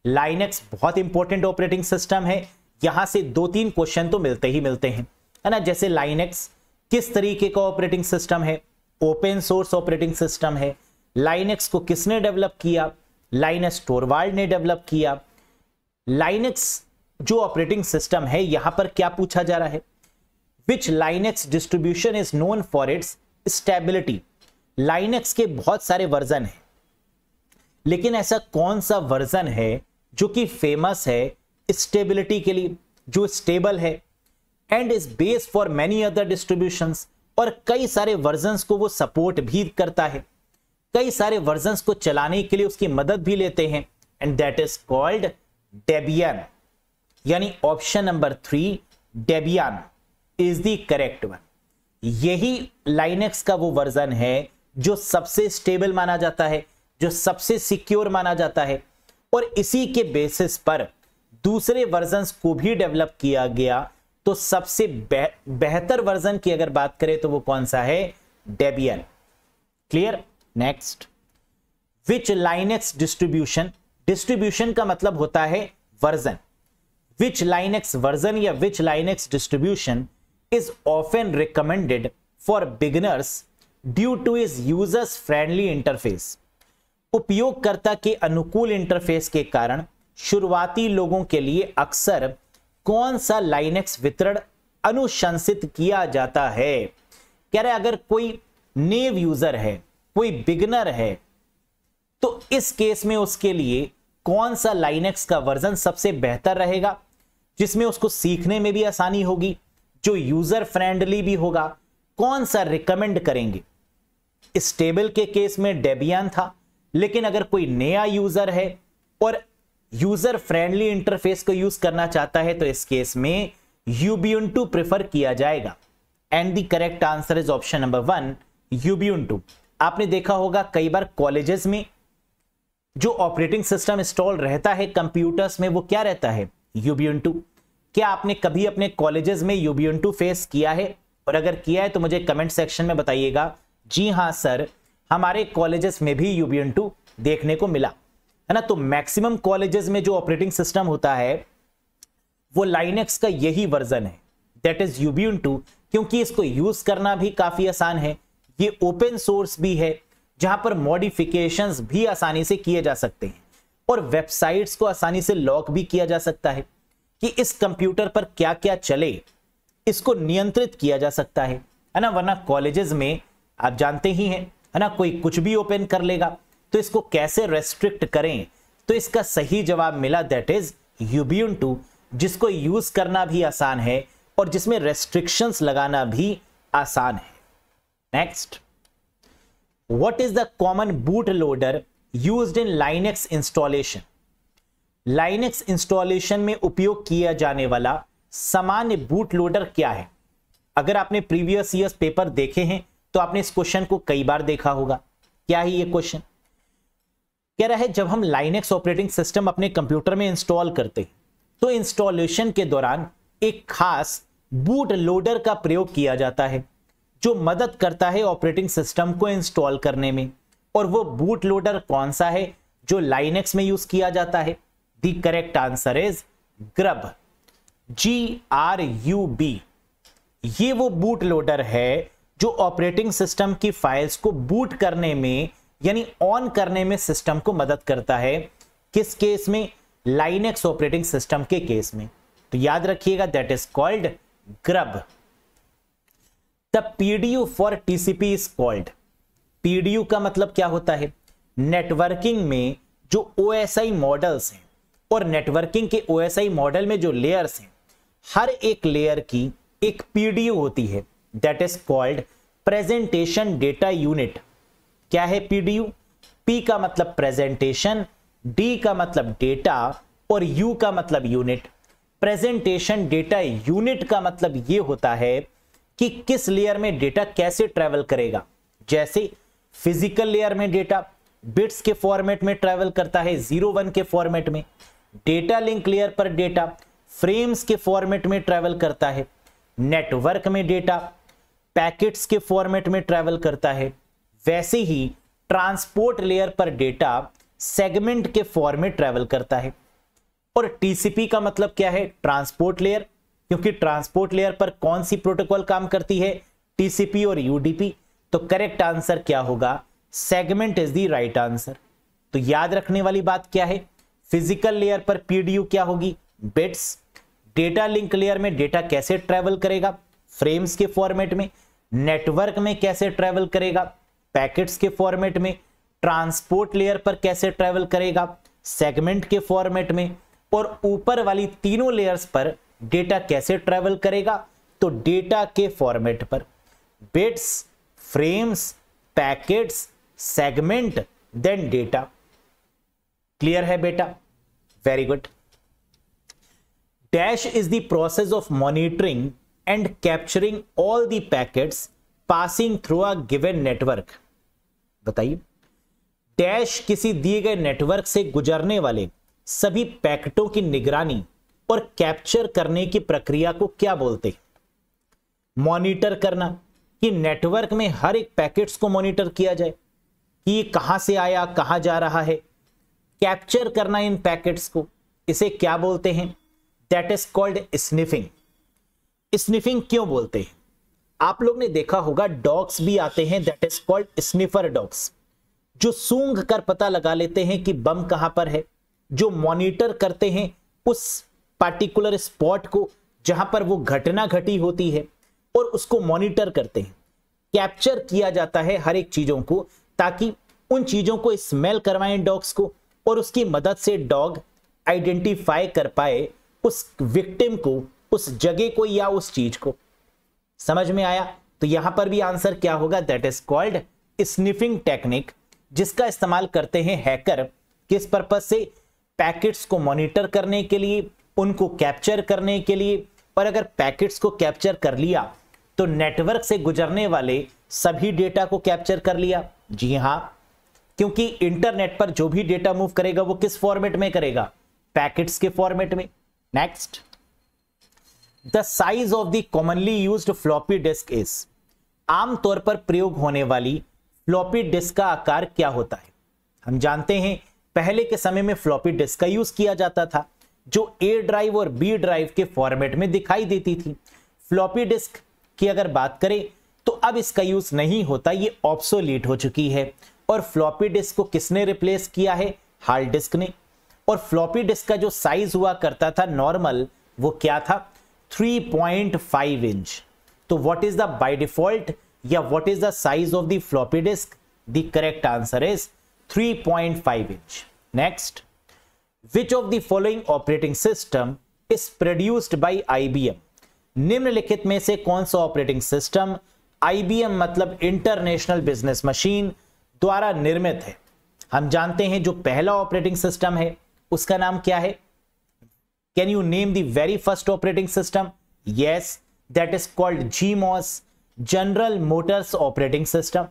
Linux बहुत इंपॉर्टेंट ऑपरेटिंग सिस्टम है यहां से दो तीन क्वेश्चन तो मिलते ही मिलते हैं है ना जैसे लाइनेक्स किस तरीके का ऑपरेटिंग सिस्टम है ओपन सोर्स ऑपरेटिंग सिस्टम है लाइनेक्स को किसने डेवलप किया लाइनस टोरवाल्ड ने डेवलप किया लाइनेक्स जो ऑपरेटिंग सिस्टम है यहां पर क्या पूछा जा रहा है which Linux distribution is known for its stability Linux के बहुत सारे वर्जन हैं लेकिन ऐसा कौन सा वर्जन है जो कि फेमस है स्टेबिलिटी के लिए जो स्टेबल है and is base for many other distribution और कई सारे वर्जन को वो सपोर्ट भी करता है कई सारे वर्जन को चलाने के लिए उसकी मदद भी लेते हैं and that is called Debian यानी option number three Debian is the correct one यही लाइनेक्स का वो वर्जन है जो सबसे स्टेबल माना जाता है जो सबसे सिक्योर माना जाता है और इसी के बेसिस पर दूसरे वर्जन को भी डेवलप किया गया तो सबसे बेहतर वर्जन की अगर बात करें तो वो कौन सा है Debian clear next which Linux distribution distribution का मतलब होता है वर्जन विच लाइनेक्स वर्जन या which Linux distribution is often recommended for beginners due to is users friendly interface उपयोगकर्ता के अनुकूल इंटरफेस के कारण शुरुआती लोगों के लिए अक्सर कौन सा लाइनेक्स वितरण अनुशंसित किया जाता है कह रहे अगर कोई नेव यूजर है कोई बिगनर है तो इस केस में उसके लिए कौन सा लाइनेक्स का वर्जन सबसे बेहतर रहेगा जिसमें उसको सीखने में भी आसानी होगी जो यूजर फ्रेंडली भी होगा कौन सा रिकमेंड करेंगे स्टेबल के केस में डेबियन था लेकिन अगर कोई नया यूजर है और यूजर फ्रेंडली इंटरफेस को यूज करना चाहता है तो इस केस में यूबियन टू प्रेफर किया जाएगा and the correct answer is option number one Ubuntu आपने देखा होगा कई बार कॉलेजेस में जो ऑपरेटिंग सिस्टम इंस्टॉल रहता है कंप्यूटर्स में वो क्या रहता है यूबियन टू क्या आपने कभी अपने कॉलेजेस में यूबियन टू फेस किया है और अगर किया है तो मुझे कमेंट सेक्शन में बताइएगा जी हाँ सर हमारे कॉलेजेस में भी यूबीएन टू देखने को मिला है ना तो मैक्सिमम कॉलेजेस में जो ऑपरेटिंग सिस्टम होता है वो लाइनेक्स का यही वर्जन है दैट इज यूबीएन टू क्योंकि इसको यूज करना भी काफी आसान है ये ओपन सोर्स भी है जहां पर मॉडिफिकेशन भी आसानी से किए जा सकते हैं और वेबसाइट्स को आसानी से लॉक भी किया जा सकता है कि इस कंप्यूटर पर क्या क्या चले इसको नियंत्रित किया जा सकता है है ना वरना कॉलेजेस में आप जानते ही हैं है ना कोई कुछ भी ओपन कर लेगा तो इसको कैसे रेस्ट्रिक्ट करें तो इसका सही जवाब मिला दैट इज यूबियन टू जिसको यूज करना भी आसान है और जिसमें रेस्ट्रिक्शंस लगाना भी आसान है next is the common boot loader used in Linux installation Linux installation में उपयोग किया जाने वाला सामान्य बूट लोडर क्या है अगर आपने प्रीवियस ईयर पेपर देखे हैं तो आपने इस क्वेश्चन को कई बार देखा होगा क्या है ये क्वेश्चन कह रहा है जब हम लाइनेक्स ऑपरेटिंग सिस्टम अपने कंप्यूटर में इंस्टॉल करते तो इंस्टॉलेशन के दौरान एक खास बूट लोडर का प्रयोग किया जाता है जो मदद करता है ऑपरेटिंग सिस्टम को इंस्टॉल करने में और वो बूट लोडर कौन सा है जो लाइनेक्स में यूज किया जाता है the correct answer is GRUB G R U B ये वो बूट लोडर है जो ऑपरेटिंग सिस्टम की फाइल्स को बूट करने में यानी ऑन करने में सिस्टम को मदद करता है किस केस में लाइनेक्स ऑपरेटिंग सिस्टम के केस में तो याद रखिएगा that is called GRUB the PDU for TCP is called PDU का मतलब क्या होता है नेटवर्किंग में जो ओ मॉडल्स हैं और नेटवर्किंग के ओ मॉडल में जो लेयर्स हैं हर एक लेयर की एक पीडीयू होती है that is called presentation data unit क्या है पीडीयू पी का मतलब प्रेजेंटेशन डी का मतलब डेटा और यू का मतलब यूनिट प्रेजेंटेशन डेटा यूनिट का मतलब यह होता है कि किस लेयर में डेटा कैसे ट्रेवल करेगा जैसे फिजिकल लेयर में डेटा बिट्स के फॉर्मेट में ट्रेवल करता है जीरो वन के फॉर्मेट में डेटा लिंक लेयर पर डेटा फ्रेम्स के फॉर्मेट में ट्रेवल करता है नेटवर्क में डेटा पैकेट्स के फॉर्मेट में ट्रेवल करता है वैसे ही ट्रांसपोर्ट लेयर पर डेटा सेगमेंट के फॉर्म में ट्रेवल करता है और टीसीपी का मतलब क्या है ट्रांसपोर्ट लेयर क्योंकि ट्रांसपोर्ट लेयर पर कौन सी प्रोटोकॉल काम करती है टीसीपी और यूडीपी तो करेक्ट आंसर क्या होगा segment is the right answer तो याद रखने वाली बात क्या है फिजिकल लेयर पर पीडीयू क्या होगी बिट्स डेटा लिंक लेयर में डेटा कैसे ट्रेवल करेगा फ्रेम्स के फॉर्मेट में नेटवर्क में कैसे ट्रेवल करेगा पैकेट्स के फॉर्मेट में ट्रांसपोर्ट लेयर पर कैसे ट्रेवल करेगा सेगमेंट के फॉर्मेट में और ऊपर वाली तीनों लेयर्स पर डेटा कैसे ट्रेवल करेगा तो डेटा के फॉर्मेट पर bits frames packets segment then data clear है बेटा very good dash is the process of monitoring and capturing all the packets passing through a given network बताइए डैश किसी दिए गए नेटवर्क से गुजरने वाले सभी पैकेटों की निगरानी और कैप्चर करने की प्रक्रिया को क्या बोलते हैं मॉनिटर करना कि नेटवर्क में हर एक पैकेट्स को मॉनिटर किया जाए कि ये कहां से आया कहां जा रहा है कैप्चर करना इन पैकेट्स को इसे क्या बोलते हैं that is called sniffing sniffing क्यों बोलते हैं आप लोग ने देखा होगा डॉग्स भी आते हैं that is called sniffer dogs जो सूंघ कर पता लगा लेते हैं कि बम कहां पर है जो मॉनिटर करते हैं उस पार्टिकुलर स्पॉट को जहां पर वो घटना घटी होती है और उसको मॉनिटर करते हैं कैप्चर किया जाता है हर एक चीजों को ताकि उन चीजों को स्मेल करवाएं डॉग्स को और उसकी मदद से डॉग आइडेंटिफाई कर पाए उस विक्टिम को उस जगह को या उस चीज को समझ में आया तो यहां पर भी आंसर क्या होगा that is called sniffing technique जिसका इस्तेमाल करते हैं हैकर किस पर्पज से पैकेट्स को मॉनिटर करने के लिए उनको कैप्चर करने के लिए और अगर पैकेट्स को कैप्चर कर लिया तो नेटवर्क से गुजरने वाले सभी डेटा को कैप्चर कर लिया जी हाँ क्योंकि इंटरनेट पर जो भी डेटा मूव करेगा वो किस फॉर्मेट में करेगा पैकेट्स के फॉर्मेट में next the size of the commonly use floppy disk is आमतौर पर प्रयोग होने वाली फ्लॉपी डिस्क का आकार क्या होता है हम जानते हैं पहले के समय में फ्लॉपी डिस्क का यूज किया जाता था जो ए ड्राइव और बी ड्राइव के फॉर्मेट में दिखाई देती थी फ्लॉपी डिस्क की अगर बात करें तो अब इसका यूज नहीं होता ये ऑप्सोलीट हो चुकी है और फ्लॉपी डिस्क को किसने रिप्लेस किया है हार्ड डिस्क ने और फ्लॉपी डिस्क का जो साइज हुआ करता था नॉर्मल वो क्या था 3.5 इंच तो what is the by default या what is the size of the floppy disk the correct answer is 3.5 inch next which of the following operating system is produced by IBM निम्नलिखित में से कौन सा ऑपरेटिंग सिस्टम IBM मतलब इंटरनेशनल बिजनेस मशीन द्वारा निर्मित है हम जानते हैं जो पहला ऑपरेटिंग सिस्टम है उसका नाम क्या है you name name the very first operating system yes that is called gmos general motors operating system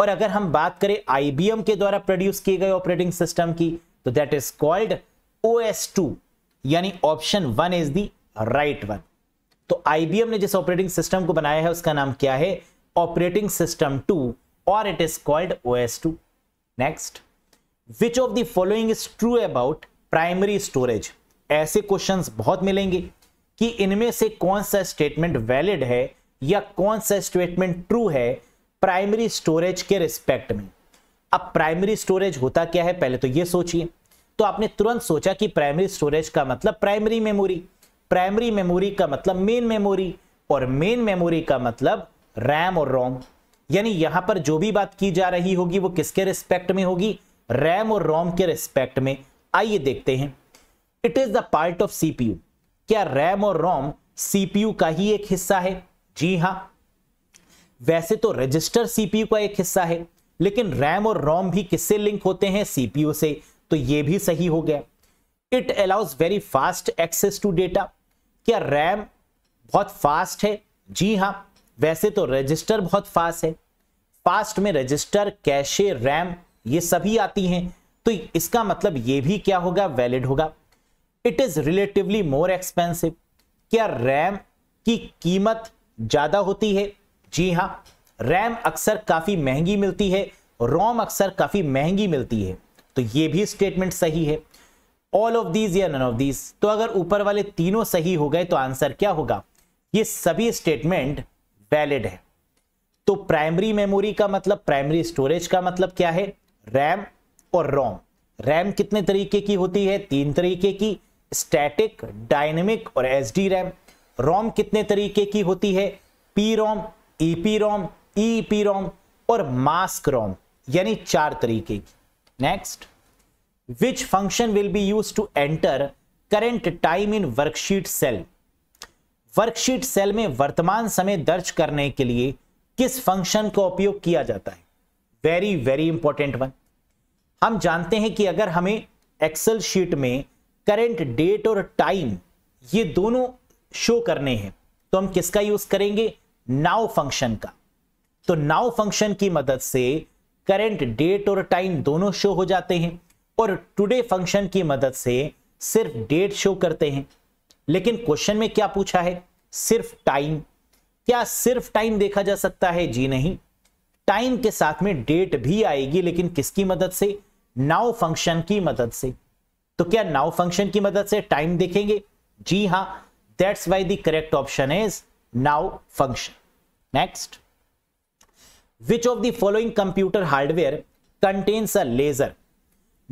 और अगर हम बात करें IBM के द्वारा प्रोड्यूस किए गए ऑपरेटिंग सिस्टम की तो that is called O S two यानी option one is the right one तो IBM ने जिस ऑपरेटिंग सिस्टम को बनाया है उसका नाम क्या है ऑपरेटिंग सिस्टम टू और it is called O S two next which of the following is true about primary storage ऐसे क्वेश्चंस बहुत मिलेंगे कि इनमें से कौन सा स्टेटमेंट वैलिड है या कौन सा स्टेटमेंट ट्रू है प्राइमरी स्टोरेज के रिस्पेक्ट में अब प्राइमरी स्टोरेज होता क्या है पहले तो ये सोचिए तो आपने तुरंत सोचा कि प्राइमरी स्टोरेज का मतलब प्राइमरी मेमोरी प्राइमरी मेमोरी का मतलब मेन मेमोरी और मेन मेमोरी का मतलब रैम और रोम यानी यहां पर जो भी बात की जा रही होगी वो किसके रिस्पेक्ट में होगी रैम और रोम के रिस्पेक्ट में आइए देखते हैं it is the part of CPU क्या रैम और रोम सीपीयू का ही एक हिस्सा है जी हां वैसे तो रजिस्टर सीपीयू का एक हिस्सा है लेकिन रैम और रोम भी किससे लिंक होते हैं सीपीयू से तो यह भी सही हो गया it allows very fast access to data क्या रैम बहुत फास्ट है जी हाँ वैसे तो रजिस्टर बहुत फास्ट है फास्ट में रजिस्टर कैशे रैम ये सभी आती हैं तो इसका मतलब ये भी क्या होगा वैलिड होगा it is relatively more expensive क्या रैम की कीमत ज्यादा होती है जी हाँ रैम अक्सर काफी महंगी मिलती है रोम अक्सर काफी महंगी मिलती है तो ये भी स्टेटमेंट सही है ऑल ऑफ दीज या नन ऑफ दीज तो अगर ऊपर वाले तीनों सही हो गए तो आंसर क्या होगा ये सभी स्टेटमेंट वैलिड है तो प्राइमरी मेमोरी का मतलब प्राइमरी स्टोरेज का मतलब क्या है रैम और रोम रैम कितने तरीके की होती है तीन तरीके की स्टैटिक डायनेमिक और एस डी रैम रोम कितने तरीके की होती है P ROM E P ROM E P ROM और मास्क रोम यानी चार तरीके की next which function will be use to enter current time in worksheet cell worksheet cell में वर्तमान समय दर्ज करने के लिए किस फंक्शन का उपयोग किया जाता है वेरी वेरी इंपॉर्टेंट वन हम जानते हैं कि अगर हमें एक्सेल शीट में करेंट डेट और टाइम ये दोनों शो करने हैं तो हम किसका यूज करेंगे नाउ फंक्शन का तो नाउ फंक्शन की मदद से करेंट डेट और टाइम दोनों शो हो जाते हैं और टुडे फंक्शन की मदद से सिर्फ डेट शो करते हैं लेकिन क्वेश्चन में क्या पूछा है सिर्फ टाइम क्या सिर्फ टाइम देखा जा सकता है जी नहीं टाइम के साथ में डेट भी आएगी लेकिन किसकी मदद से नाउ फंक्शन की मदद से तो क्या नाउ फंक्शन की मदद से टाइम देखेंगे जी हां that's why the correct option is now function next which of the following computer hardware contains a laser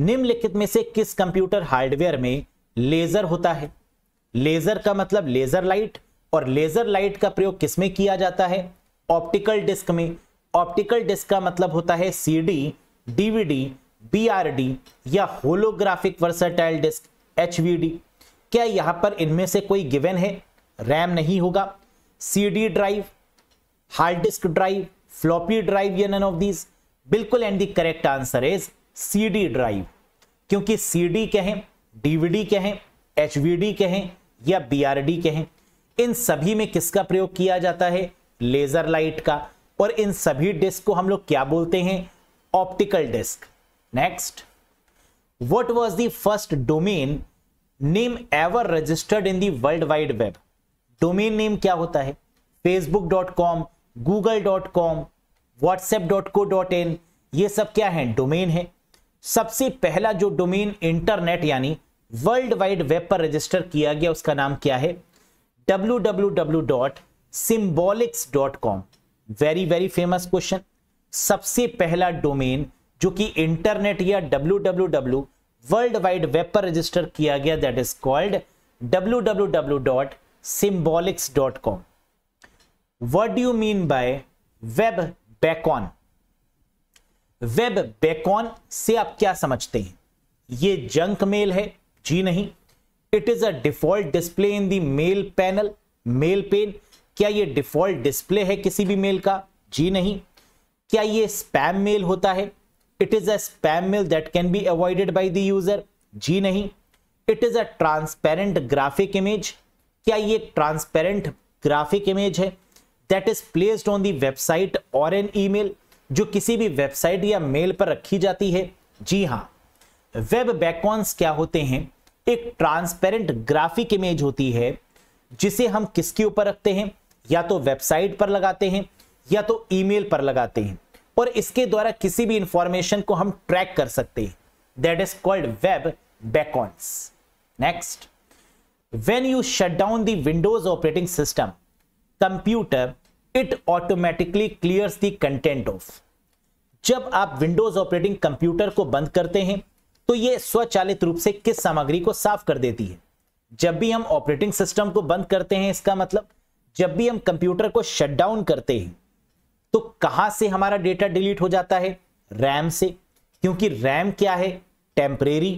निम्नलिखित में से किस कंप्यूटर हार्डवेयर में लेजर होता है लेजर का मतलब लेजर लाइट और लेजर लाइट का प्रयोग किसमें किया जाता है ऑप्टिकल डिस्क में ऑप्टिकल डिस्क का मतलब होता है सीडी डीवीडी बीआरडी या होलोग्राफिक वर्सटाइल डिस्क एचवीडी क्या यहां पर इनमें से कोई गिवन है रैम नहीं होगा CD drive hard disk drive floppy drive या नन ऑफ दीज बिल्कुल and the correct answer is CD drive क्योंकि सीडी कहें डीवीडी कहें डी कहें या बीआरडी कहें इन सभी में किसका प्रयोग किया जाता है लेजर लाइट का और इन सभी डिस्क को हम लोग क्या बोलते हैं optical disk next what was the first domain name ever registered in the world wide web domain name क्या होता है Facebook dot com Google dot com WhatsApp dot co dot in ये सब क्या है डोमेन है सबसे पहला जो डोमेन इंटरनेट यानी वर्ल्ड वाइड वेब पर रजिस्टर किया गया उसका नाम क्या है W W W dot dot com very very famous question सबसे पहला डोमेन जो कि इंटरनेट या W W W world wide web पर रजिस्टर किया गया that is called W W W dot symbolics dot com what do mean by web beacon web beacon से आप क्या समझते हैं ये जंक मेल है जी नहीं it is a default display in the mail panel mail pane क्या ये डिफॉल्ट डिस्प्ले है किसी भी मेल का जी नहीं क्या ये स्पैम मेल होता है it is a spam mail that can be avoided by the user जी नहीं it is a transparent graphic image क्या ये ट्रांसपेरेंट ग्राफिक इमेज है that is placed on the website और एन ईमेल जो किसी भी वेबसाइट या मेल पर रखी जाती है जी हाँ वेब बैकॉन्स क्या होते हैं एक ट्रांसपेरेंट ग्राफिक इमेज होती है जिसे हम किसके ऊपर रखते हैं या तो वेबसाइट पर लगाते हैं या तो ईमेल पर लगाते हैं और इसके द्वारा किसी भी इंफॉर्मेशन को हम ट्रैक कर सकते हैं that is called web beacons next when you shut down the Windows operating system computer it automatically clear the content of जब आप विंडोज ऑपरेटिंग कंप्यूटर को बंद करते हैं तो यह स्वचालित रूप से किस सामग्री को साफ कर देती है जब भी हम ऑपरेटिंग सिस्टम को बंद करते हैं इसका मतलब जब भी हम कंप्यूटर को शट डाउन करते हैं तो कहां से हमारा डेटा डिलीट हो जाता है रैम से क्योंकि रैम क्या है टेम्परेरी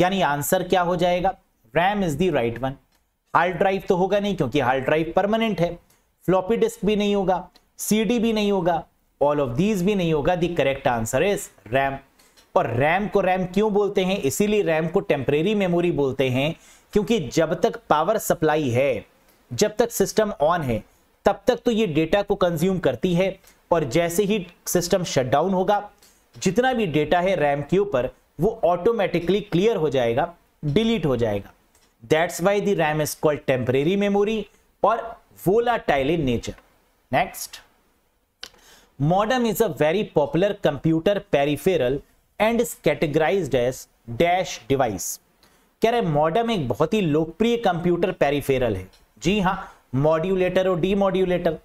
यानी आंसर क्या हो जाएगा RAM is the right one hard drive तो होगा नहीं क्योंकि हार्ड ड्राइव परमानेंट है फ्लॉपी डिस्क भी नहीं होगा सीडी भी नहीं होगा ऑल ऑफ दीज भी नहीं होगा the correct answer is RAM और रैम को रैम क्यों बोलते हैं इसीलिए रैम को टेम्परेरी मेमोरी बोलते हैं क्योंकि जब तक पावर सप्लाई है जब तक सिस्टम ऑन है तब तक तो ये डेटा को कंज्यूम करती है और जैसे ही सिस्टम शटडाउन होगा जितना भी डेटा है रैम के ऊपर वो ऑटोमेटिकली क्लियर हो जाएगा डिलीट हो जाएगा that's why the RAM is called temporary memory और volatile in nature next modem is a very popular computer peripheral and is categorize as dash device कह रहे मॉडर्म एक बहुत ही लोकप्रिय कंप्यूटर पेरीफेरल है जी हाँ मॉड्यूलेटर और डीमॉड्यूलेटर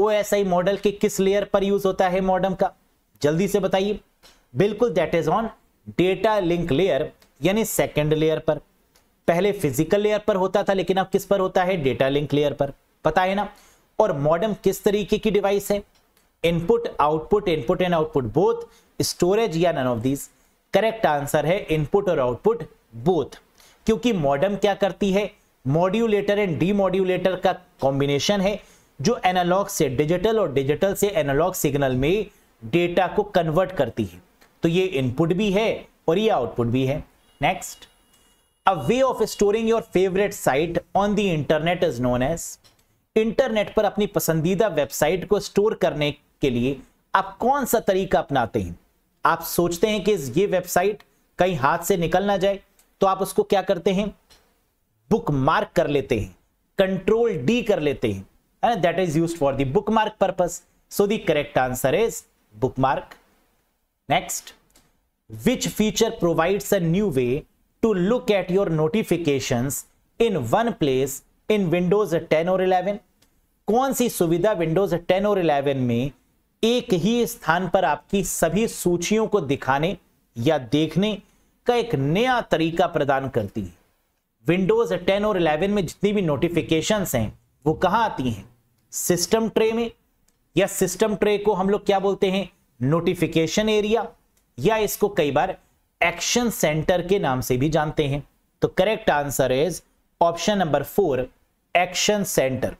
ओएसआई मॉडल के किस लेयर पर यूज होता है मॉडम का जल्दी से बताइए बिल्कुल that is on data link layer यानी सेकेंड लेयर पर पहले फिजिकल लेयर पर होता था लेकिन अब किस पर होता है डेटा लिंक लेयर पर पता है ना और मॉडम किस तरीके की डिवाइस है input output input and output both storage या none of these correct answer है इनपुट और आउटपुट बोथ क्योंकि मॉडम क्या करती है मॉड्यूलेटर एंड डीमॉड्यूलेटर का कॉम्बिनेशन है जो एनालॉग से डिजिटल और डिजिटल से एनालॉग सिग्नल में डेटा को कन्वर्ट करती है तो ये इनपुट भी है और ये आउटपुट भी है next a way of storing your favourite site on the internet is known as internet पर अपनी पसंदीदा वेबसाइट को स्टोर करने के लिए आप कौन सा तरीका अपनाते हैं आप सोचते हैं कि ये वेबसाइट कहीं हाथ से निकल ना जाए तो आप उसको क्या करते हैं बुक मार्क कर लेते हैं कंट्रोल डी कर लेते हैं and that is use for the bookmark purpose so the correct answer is bookmark next which feature provides a new way to look at your notification in one place in Windows 10 और 11 कौन सी सुविधा विंडोज 10 और 11 में एक ही स्थान पर आपकी सभी सूचियों को दिखाने या देखने का एक नया तरीका प्रदान करती है विंडोज 10 और 11 में जितनी भी नोटिफिकेशंस हैं वो कहां आती हैं सिस्टम ट्रे में या सिस्टम ट्रे को हम लोग क्या बोलते हैं नोटिफिकेशन एरिया या इसको कई बार एक्शन सेंटर के नाम से भी जानते हैं तो correct answer is option number four action centre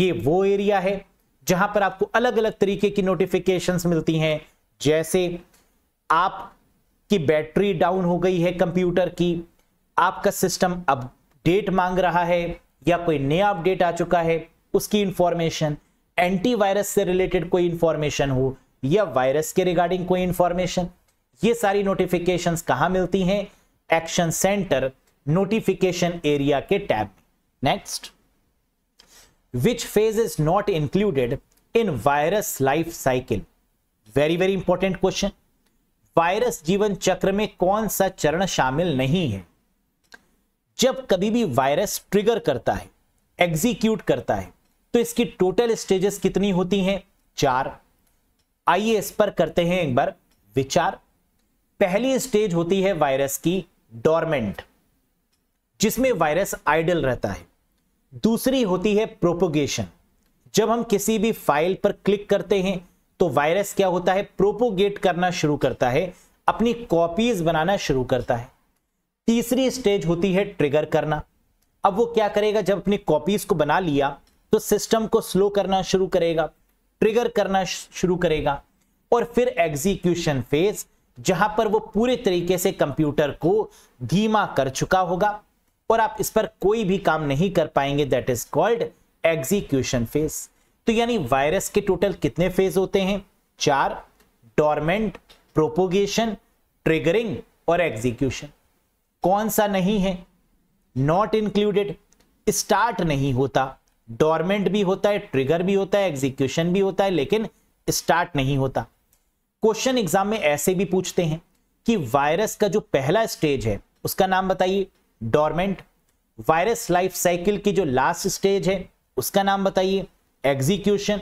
ये वो एरिया है जहां पर आपको अलग अलग तरीके की नोटिफिकेशंस मिलती हैं जैसे आप की बैटरी डाउन हो गई है कंप्यूटर की आपका सिस्टम अपडेट मांग रहा है या कोई नया अपडेट आ चुका है उसकी इंफॉर्मेशन एंटीवायरस से रिलेटेड कोई इंफॉर्मेशन हो या वायरस के रिगार्डिंग कोई इंफॉर्मेशन ये सारी नोटिफिकेशंस कहां मिलती हैं एक्शन सेंटर नोटिफिकेशन एरिया के tab next which phase is not included in virus life cycle very very important question virus जीवन चक्र में कौन सा चरण शामिल नहीं है जब कभी भी वायरस ट्रिगर करता है एग्जीक्यूट करता है तो इसकी टोटल स्टेजेस कितनी होती हैं चार आइए इस पर करते हैं एक बार विचार पहली स्टेज होती है वायरस की डोरमेंट जिसमें वायरस आइडल रहता है दूसरी होती है प्रोपोगेशन जब हम किसी भी फाइल पर क्लिक करते हैं तो वायरस क्या होता है प्रोपोगेट करना शुरू करता है अपनी कॉपीज बनाना शुरू करता है तीसरी स्टेज होती है ट्रिगर करना अब वो क्या करेगा जब अपनी कॉपीज को बना लिया तो सिस्टम को स्लो करना शुरू करेगा ट्रिगर करना शुरू करेगा और फिर एग्जीक्यूशन फेज जहां पर वो पूरे तरीके से कंप्यूटर को धीमा कर चुका होगा और आप इस पर कोई भी काम नहीं कर पाएंगे that is called execution phase तो यानी वायरस के टोटल कितने फेज होते हैं चार डॉर्मेंट प्रोपोगेशन ट्रिगरिंग और एग्जीक्यूशन कौन सा नहीं है नॉट इंक्लूडेड स्टार्ट नहीं होता डॉर्मेंट भी होता है ट्रिगर भी होता है एग्जीक्यूशन भी होता है लेकिन स्टार्ट नहीं होता क्वेश्चन एग्जाम में ऐसे भी पूछते हैं कि वायरस का जो पहला स्टेज है उसका नाम बताइए डॉर्मेंट वायरस लाइफ साइकिल की जो लास्ट स्टेज है उसका नाम बताइए एग्जीक्यूशन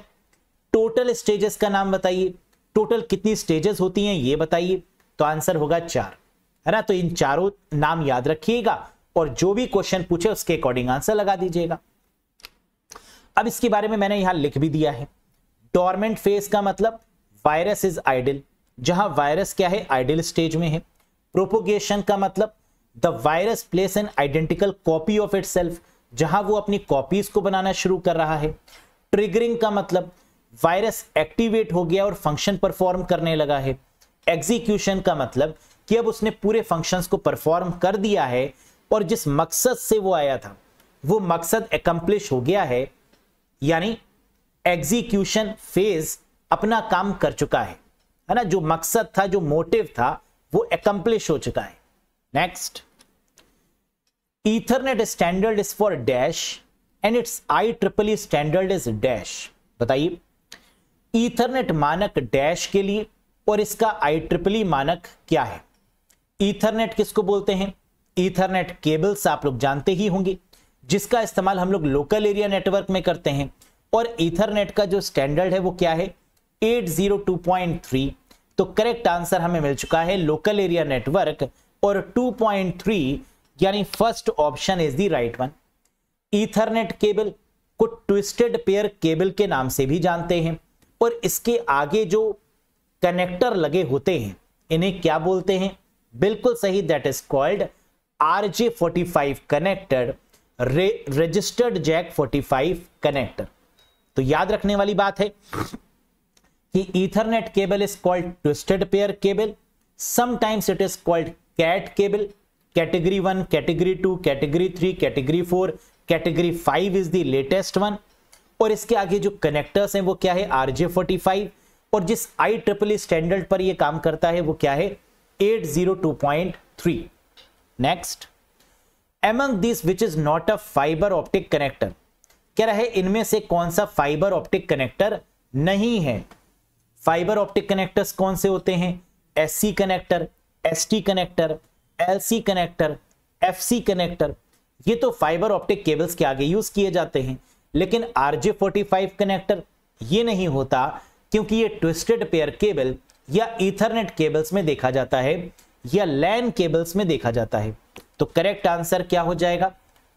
टोटल स्टेजेस का नाम बताइए टोटल कितनी स्टेजेस होती हैं ये बताइए तो आंसर होगा चार है ना तो इन चारों नाम याद रखिएगा और जो भी क्वेश्चन पूछे उसके अकॉर्डिंग आंसर लगा दीजिएगा अब इसके बारे में मैंने यहां लिख भी दिया है डॉर्मेंट फेज का मतलब वायरस इज आइडल जहां वायरस क्या है आइडल स्टेज में है प्रोपोगेशन का मतलब the virus place an identical copy of it जहां वो अपनी कॉपीज को बनाना शुरू कर रहा है ट्रिगरिंग का मतलब वायरस एक्टिवेट हो गया और फंक्शन परफॉर्म करने लगा है एग्जीक्यूशन का मतलब कि अब उसने पूरे फंक्शंस को परफॉर्म कर दिया है और जिस मकसद से वो आया था वो मकसद एकम्प्लिश हो गया है यानी एग्जीक्यूशन फेज अपना काम कर चुका है है ना जो मकसद था जो मोटिव था वो एकम्प्लिश हो चुका है next Ethernet standard is for dash and its I triple E standard is dash बताइए ईथरनेट मानक डैश के लिए और इसका आई ट्रिपली e मानक क्या है ईथरनेट किसको बोलते हैं ईथरनेट केबल्स आप लोग जानते ही होंगे जिसका इस्तेमाल हम लोग लोकल एरिया नेटवर्क में करते हैं और ईथरनेट का जो स्टैंडर्ड है वो क्या है 802.3 तो करेक्ट आंसर हमें मिल चुका है लोकल एरिया नेटवर्क और 2.3 यानी first option is the right one Ethernet cable को ट्विस्टेड पेयर केबल के नाम से भी जानते हैं और इसके आगे जो कनेक्टर लगे होते हैं इन्हें क्या बोलते हैं बिल्कुल सही that is called RJ forty five connector registered jack forty five connector तो याद रखने वाली बात है कि Ethernet cable is called twisted pair cable sometimes it is called cat cable category one category two category three category four category five is the latest one और इसके आगे जो कनेक्टर्स हैं वो क्या है आरजे फोर्टी फाइव और जिस आई ट्रिपल स्टैंडर्ड पर ये काम करता है वो क्या है 802.3. Next among this which is not a fibre optic connector क्या रहे इनमें से कौन सा फाइबर ऑप्टिक कनेक्टर नहीं है फाइबर ऑप्टिक कनेक्टर्स कौन से होते हैं S connector S connector L connector F connector ये तो फाइबर ऑप्टिक केबल्स के आगे यूज किए जाते हैं लेकिन आरजे फोर्टी कनेक्टर ये नहीं होता क्योंकि ये ट्विस्टेड पेयर केबल या इथरनेट केबल्स में देखा जाता है या लैन केबल्स में देखा जाता है तो करेक्ट आंसर क्या हो जाएगा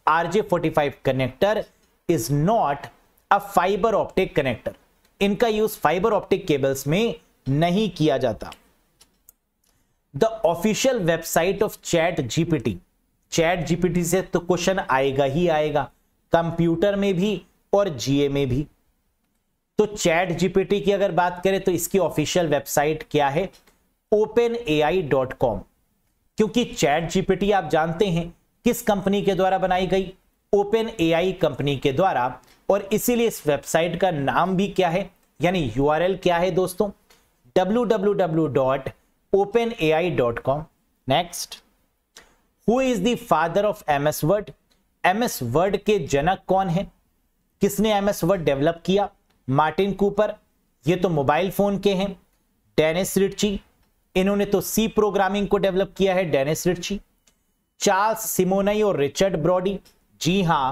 RJ forty five connector is not a fibre optic connector इनका यूज फाइबर ऑप्टिक केबल्स में नहीं किया जाता the official website of chat GPT chat GPT से तो क्वेश्चन आएगा ही आएगा कंप्यूटर में भी और जीए में भी तो चैट जीपीटी की अगर बात करें तो इसकी ऑफिशियल वेबसाइट क्या है ओपन क्योंकि चैट जीपीटी आप जानते हैं किस कंपनी के द्वारा बनाई गई ओपन एआई कंपनी के द्वारा और इसीलिए इस वेबसाइट का नाम भी क्या है यानी यू क्या है दोस्तों www.openai.com next who is the father of M S Word M S Word के जनक कौन है किसने एम एस वर्ड डेवलप किया मार्टिन कूपर ये तो मोबाइल फोन के हैं डेनिस रिटची इन्होंने तो सी प्रोग्रामिंग को डेवलप किया है डेनिस रिटची चार्ल्स सिमोनई और रिचर्ड ब्रॉडी जी हाँ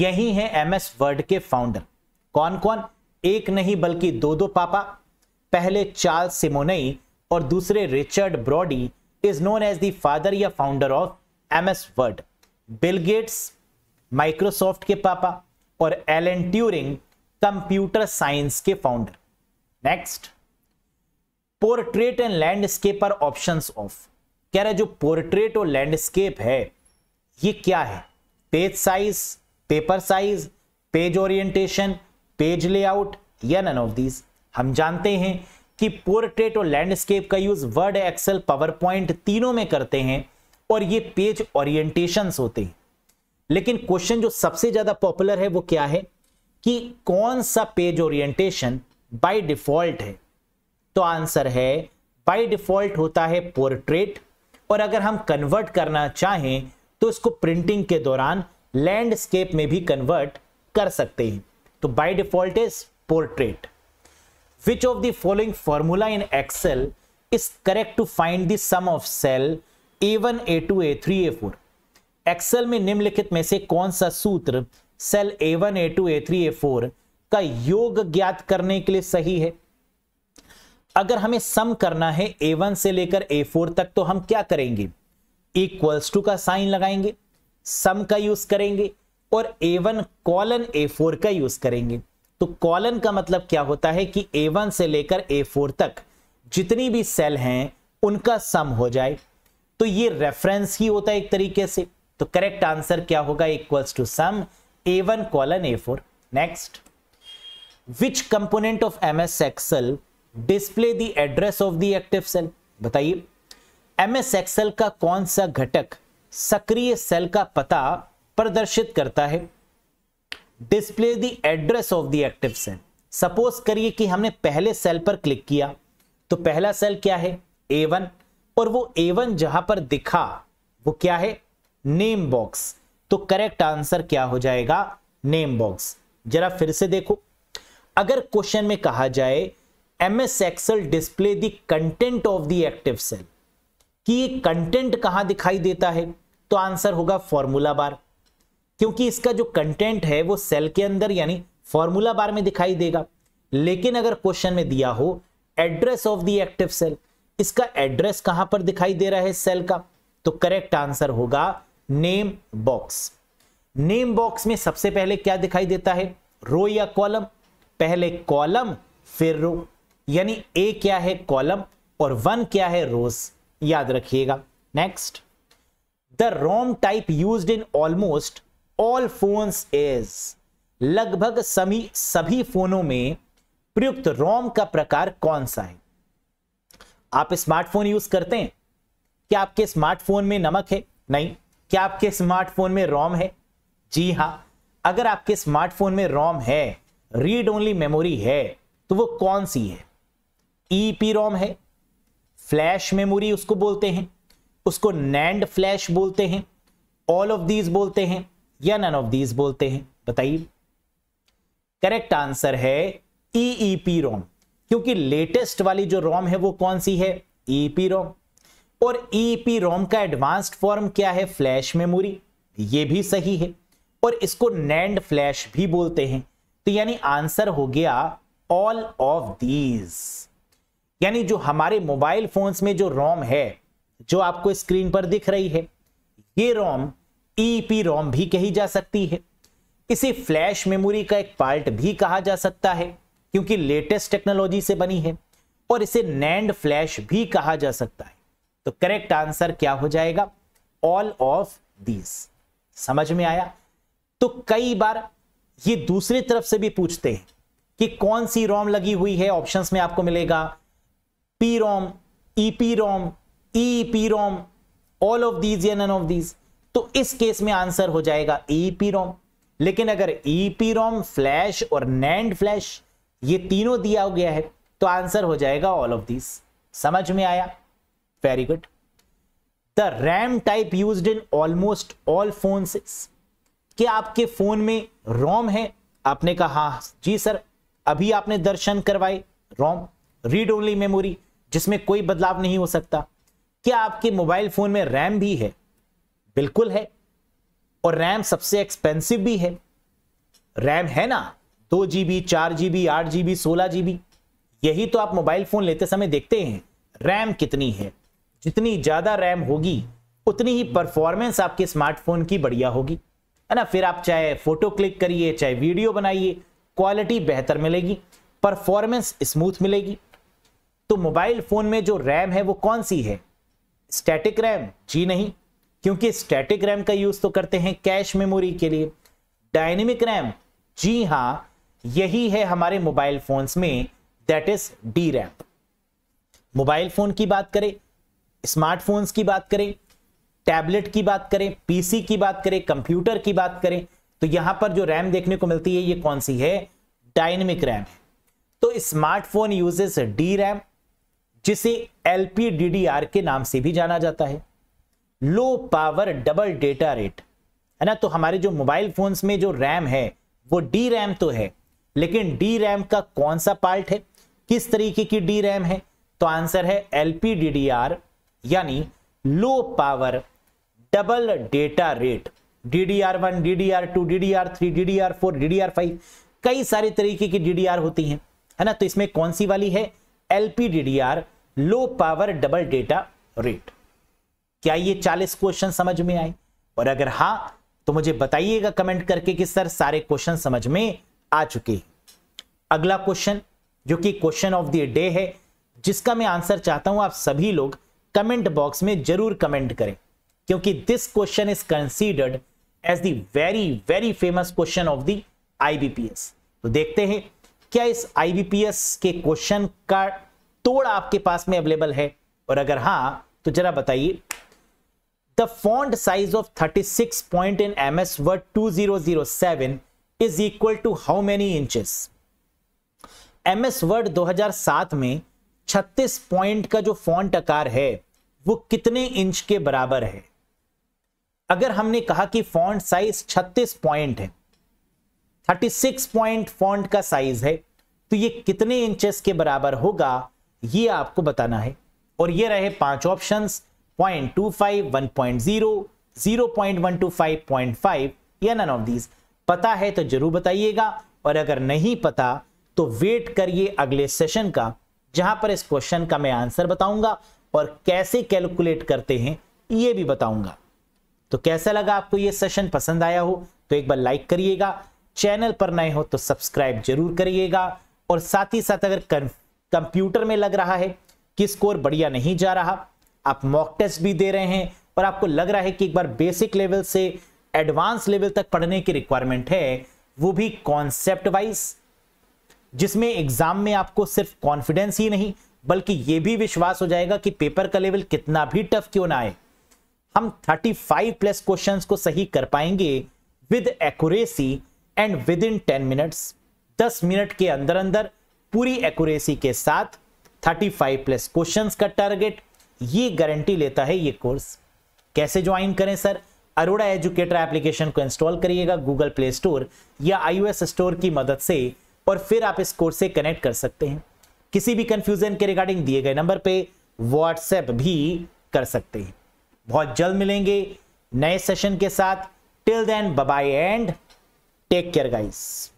यही है एमएस वर्ड के फाउंडर कौन कौन एक नहीं बल्कि दो दो पापा पहले चार्ल्स सिमोनई और दूसरे Richard Brodie is known as the father या founder of M S Word Bill Gates Microsoft के पापा और एलन ट्यूरिंग कंप्यूटर साइंस के founder next portrait and landscape are option of कह रहे जो पोर्ट्रेट और लैंडस्केप है ये क्या है page size paper size page orientation page layout या नन ऑफ दीज हम जानते हैं कि पोर्ट्रेट और लैंडस्केप का use Word Excel PowerPoint तीनों में करते हैं और ये पेज ओरिएंटेशन होते हैं लेकिन क्वेश्चन जो सबसे ज्यादा पॉपुलर है वो क्या है कि कौन सा पेज ओरिएंटेशन बाय डिफॉल्ट है तो आंसर है बाय डिफॉल्ट होता है पोर्ट्रेट और अगर हम कन्वर्ट करना चाहें तो इसको प्रिंटिंग के दौरान लैंडस्केप में भी कन्वर्ट कर सकते हैं तो by default is portrait which of the following formula in Excel is correct to find the sum of cell A one A two A three A four Excel में निम्नलिखित में से कौन सा सूत्र cell A one A two A three A four का योग ज्ञात करने के लिए सही है अगर हमें सम करना है ए वन से लेकर ए फोर तक तो हम क्या करेंगे इक्वल्स टू का साइन लगाएंगे सम का यूज करेंगे और A one colon A four का यूज करेंगे तो कॉलन का मतलब क्या होता है कि ए वन से लेकर ए फोर तक जितनी भी सेल हैं उनका सम हो जाए तो ये रेफरेंस ही होता है एक तरीके से तो करेक्ट आंसर क्या होगा equals to sum A one colon A four next which component of M S Excel display the address of the active cell बताइए एम एस एक्सल का कौन सा घटक सक्रिय सेल का पता प्रदर्शित करता है display the address of the active cell suppose करिए कि हमने पहले सेल पर क्लिक किया तो पहला सेल क्या है ए वन और वो ए वन जहां पर दिखा वो क्या है नेम बॉक्स तो करेक्ट आंसर क्या हो जाएगा नेम बॉक्स जरा फिर से देखो अगर क्वेश्चन में कहा जाए M S Excel display the content of the active cell कि ये कंटेंट कहां दिखाई देता है तो आंसर होगा फॉर्मूला बार क्योंकि इसका जो कंटेंट है वो सेल के अंदर यानी फॉर्मूला बार में दिखाई देगा लेकिन अगर क्वेश्चन में दिया हो address of the active cell इसका एड्रेस कहां पर दिखाई दे रहा है सेल का तो करेक्ट आंसर होगा नेम बॉक्स नेम बॉक्स में सबसे पहले क्या दिखाई देता है रो या कॉलम पहले कॉलम फिर रो यानी ए क्या है कॉलम और वन क्या है रोज याद रखिएगा next the ROM type use in almost all phones is लगभग सभी सभी फोनों में प्रयुक्त रोम का प्रकार कौन सा है आप स्मार्टफोन यूज करते हैं क्या आपके स्मार्टफोन में नमक है नहीं क्या आपके स्मार्टफोन में रोम है जी हाँ अगर आपके स्मार्टफोन में रोम है रीड ओनली मेमोरी है तो वो कौन सी है ईपी e रोम है फ्लैश मेमोरी उसको बोलते हैं उसको नैंड फ्लैश बोलते हैं ऑल ऑफ दीज बोलते हैं या नन ऑफ दीज बोलते हैं बताइए करेक्ट आंसर है ईईपी e रोम e क्योंकि लेटेस्ट वाली जो रोम है वो कौन सी है ईपी रोम और ईपी e रोम का एडवांस्ड फॉर्म क्या है फ्लैश मेमोरी ये भी सही है और इसको नैंड फ्लैश भी बोलते हैं तो यानी आंसर हो गया ऑल ऑफ दीज यानी जो हमारे मोबाइल फोन्स में जो रोम है जो आपको स्क्रीन पर दिख रही है ये रोम ईपी रोम भी कही जा सकती है इसे फ्लैश मेमोरी का एक पार्ट भी कहा जा सकता है क्योंकि लेटेस्ट टेक्नोलॉजी से बनी है और इसे नैंड फ्लैश भी कहा जा सकता है तो करेक्ट आंसर क्या हो जाएगा ऑल ऑफ दीज समझ में आया तो कई बार ये दूसरी तरफ से भी पूछते हैं कि कौन सी रोम लगी हुई है ऑप्शंस में आपको मिलेगा P ROM E P ROM E P ROM all of these या नन ऑफ दीज तो इस केस में आंसर हो जाएगा ईपी e रोम लेकिन अगर ईपी रोम फ्लैश और नैंड फ्लैश ये तीनों दिया हो गया है तो आंसर हो जाएगा ऑल ऑफ दीज समझ में आया Very good. The RAM type used in almost all phones is क्या आपके फोन में रोम है आपने कहा हाँ जी सर अभी आपने दर्शन करवाए रोम रीड ओनली मेमोरी जिसमें कोई बदलाव नहीं हो सकता क्या आपके मोबाइल फोन में रैम भी है बिल्कुल है और रैम सबसे एक्सपेंसिव भी है रैम है ना दो जी बी चार जी बी आठ जी बी सोलह जी बी यही तो आप मोबाइल फोन लेते समय देखते हैं रैम कितनी है जितनी ज़्यादा रैम होगी उतनी ही परफॉर्मेंस आपके स्मार्टफोन की बढ़िया होगी है ना फिर आप चाहे फोटो क्लिक करिए चाहे वीडियो बनाइए क्वालिटी बेहतर मिलेगी परफॉर्मेंस स्मूथ मिलेगी तो मोबाइल फ़ोन में जो रैम है वो कौन सी है स्टैटिक रैम जी नहीं क्योंकि स्टैटिक रैम का यूज़ तो करते हैं कैश मेमोरी के लिए डायनेमिक रैम जी हाँ यही है हमारे मोबाइल फोन्स में that is D RAM mobile phone की बात करें स्मार्टफोन्स की बात करें टैबलेट की बात करें पीसी की बात करें कंप्यूटर की बात करें तो यहां पर जो रैम देखने को मिलती है ये कौन सी है डायनेमिक रैम तो स्मार्टफोन यूजेस डी रैम जिसे एल के नाम से भी जाना जाता है low power double data rate है ना तो हमारे जो मोबाइल फोन्स में जो रैम है वो डी रैम तो है लेकिन डी रैम का कौन सा पार्ट है किस तरीके की डी रैम है तो आंसर है L P D D R यानी low power double data rate D D R one D D R two D D R three D D R four D D R five कई सारे तरीके की डी डी आर होती हैं है ना तो इसमें कौन सी वाली है L P D D R low power double data rate क्या ये चालीस क्वेश्चन समझ में आए और अगर हाँ तो मुझे बताइएगा कमेंट करके कि सर सारे क्वेश्चन समझ में आ चुके अगला क्वेश्चन जो कि क्वेश्चन ऑफ द डे है जिसका मैं आंसर चाहता हूं आप सभी लोग कमेंट बॉक्स में जरूर कमेंट करें क्योंकि this question is considered as the very very famous question of the IBPS तो देखते हैं क्या इस आईबीपीएस के क्वेश्चन का तोड़ आपके पास में अवेलेबल है और अगर हाँ तो जरा बताइए M S Word two 36 zero seven is equal 2007 how equal to M S Word दो हजार 2007 में छत्तीस पॉइंट का जो फॉन्ट आकार है वो कितने इंच के बराबर है अगर हमने कहा कि फॉन्ट साइज 36 पॉइंट है 36 पॉइंट फॉन्ट का साइज है तो ये कितने इंचेस के बराबर होगा ये आपको बताना है और ये रहे पांच options point two five one point zero zero point one two five point five या नन ऑफ दीज पता है तो जरूर बताइएगा और अगर नहीं पता तो वेट करिए अगले सेशन का जहां पर इस क्वेश्चन का मैं आंसर बताऊंगा और कैसे कैलकुलेट करते हैं ये भी बताऊंगा तो कैसा लगा आपको ये सेशन पसंद आया हो तो एक बार लाइक करिएगा चैनल पर नए हो तो सब्सक्राइब जरूर करिएगा और साथ ही साथ अगर कंप्यूटर में लग रहा है कि स्कोर बढ़िया नहीं जा रहा आप मॉक टेस्ट भी दे रहे हैं और आपको लग रहा है कि एक बार बेसिक लेवल से एडवांस लेवल तक पढ़ने की रिक्वायरमेंट है वो भी कॉन्सेप्ट वाइज जिसमें एग्जाम में आपको सिर्फ कॉन्फिडेंस ही नहीं बल्कि ये भी विश्वास हो जाएगा कि पेपर का लेवल कितना भी टफ क्यों ना आए हम 35 प्लस क्वेश्चंस को सही कर पाएंगे with accuracy and within 10 minutes 10 minute के अंदर अंदर पूरी एक्यूरेसी के साथ 35 प्लस क्वेश्चंस का टारगेट ये गारंटी लेता है ये कोर्स कैसे ज्वाइन करें सर अरोड़ा एजुकेटर एप्लीकेशन को इंस्टॉल करिएगा गूगल प्ले स्टोर या आईओएस स्टोर की मदद से और फिर आप इस कोर्स से कनेक्ट कर सकते हैं किसी भी कंफ्यूजन के रिगार्डिंग दिए गए नंबर पे व्हाट्सएप भी कर सकते हैं बहुत जल्द मिलेंगे नए सेशन के साथ till then bye and take care guys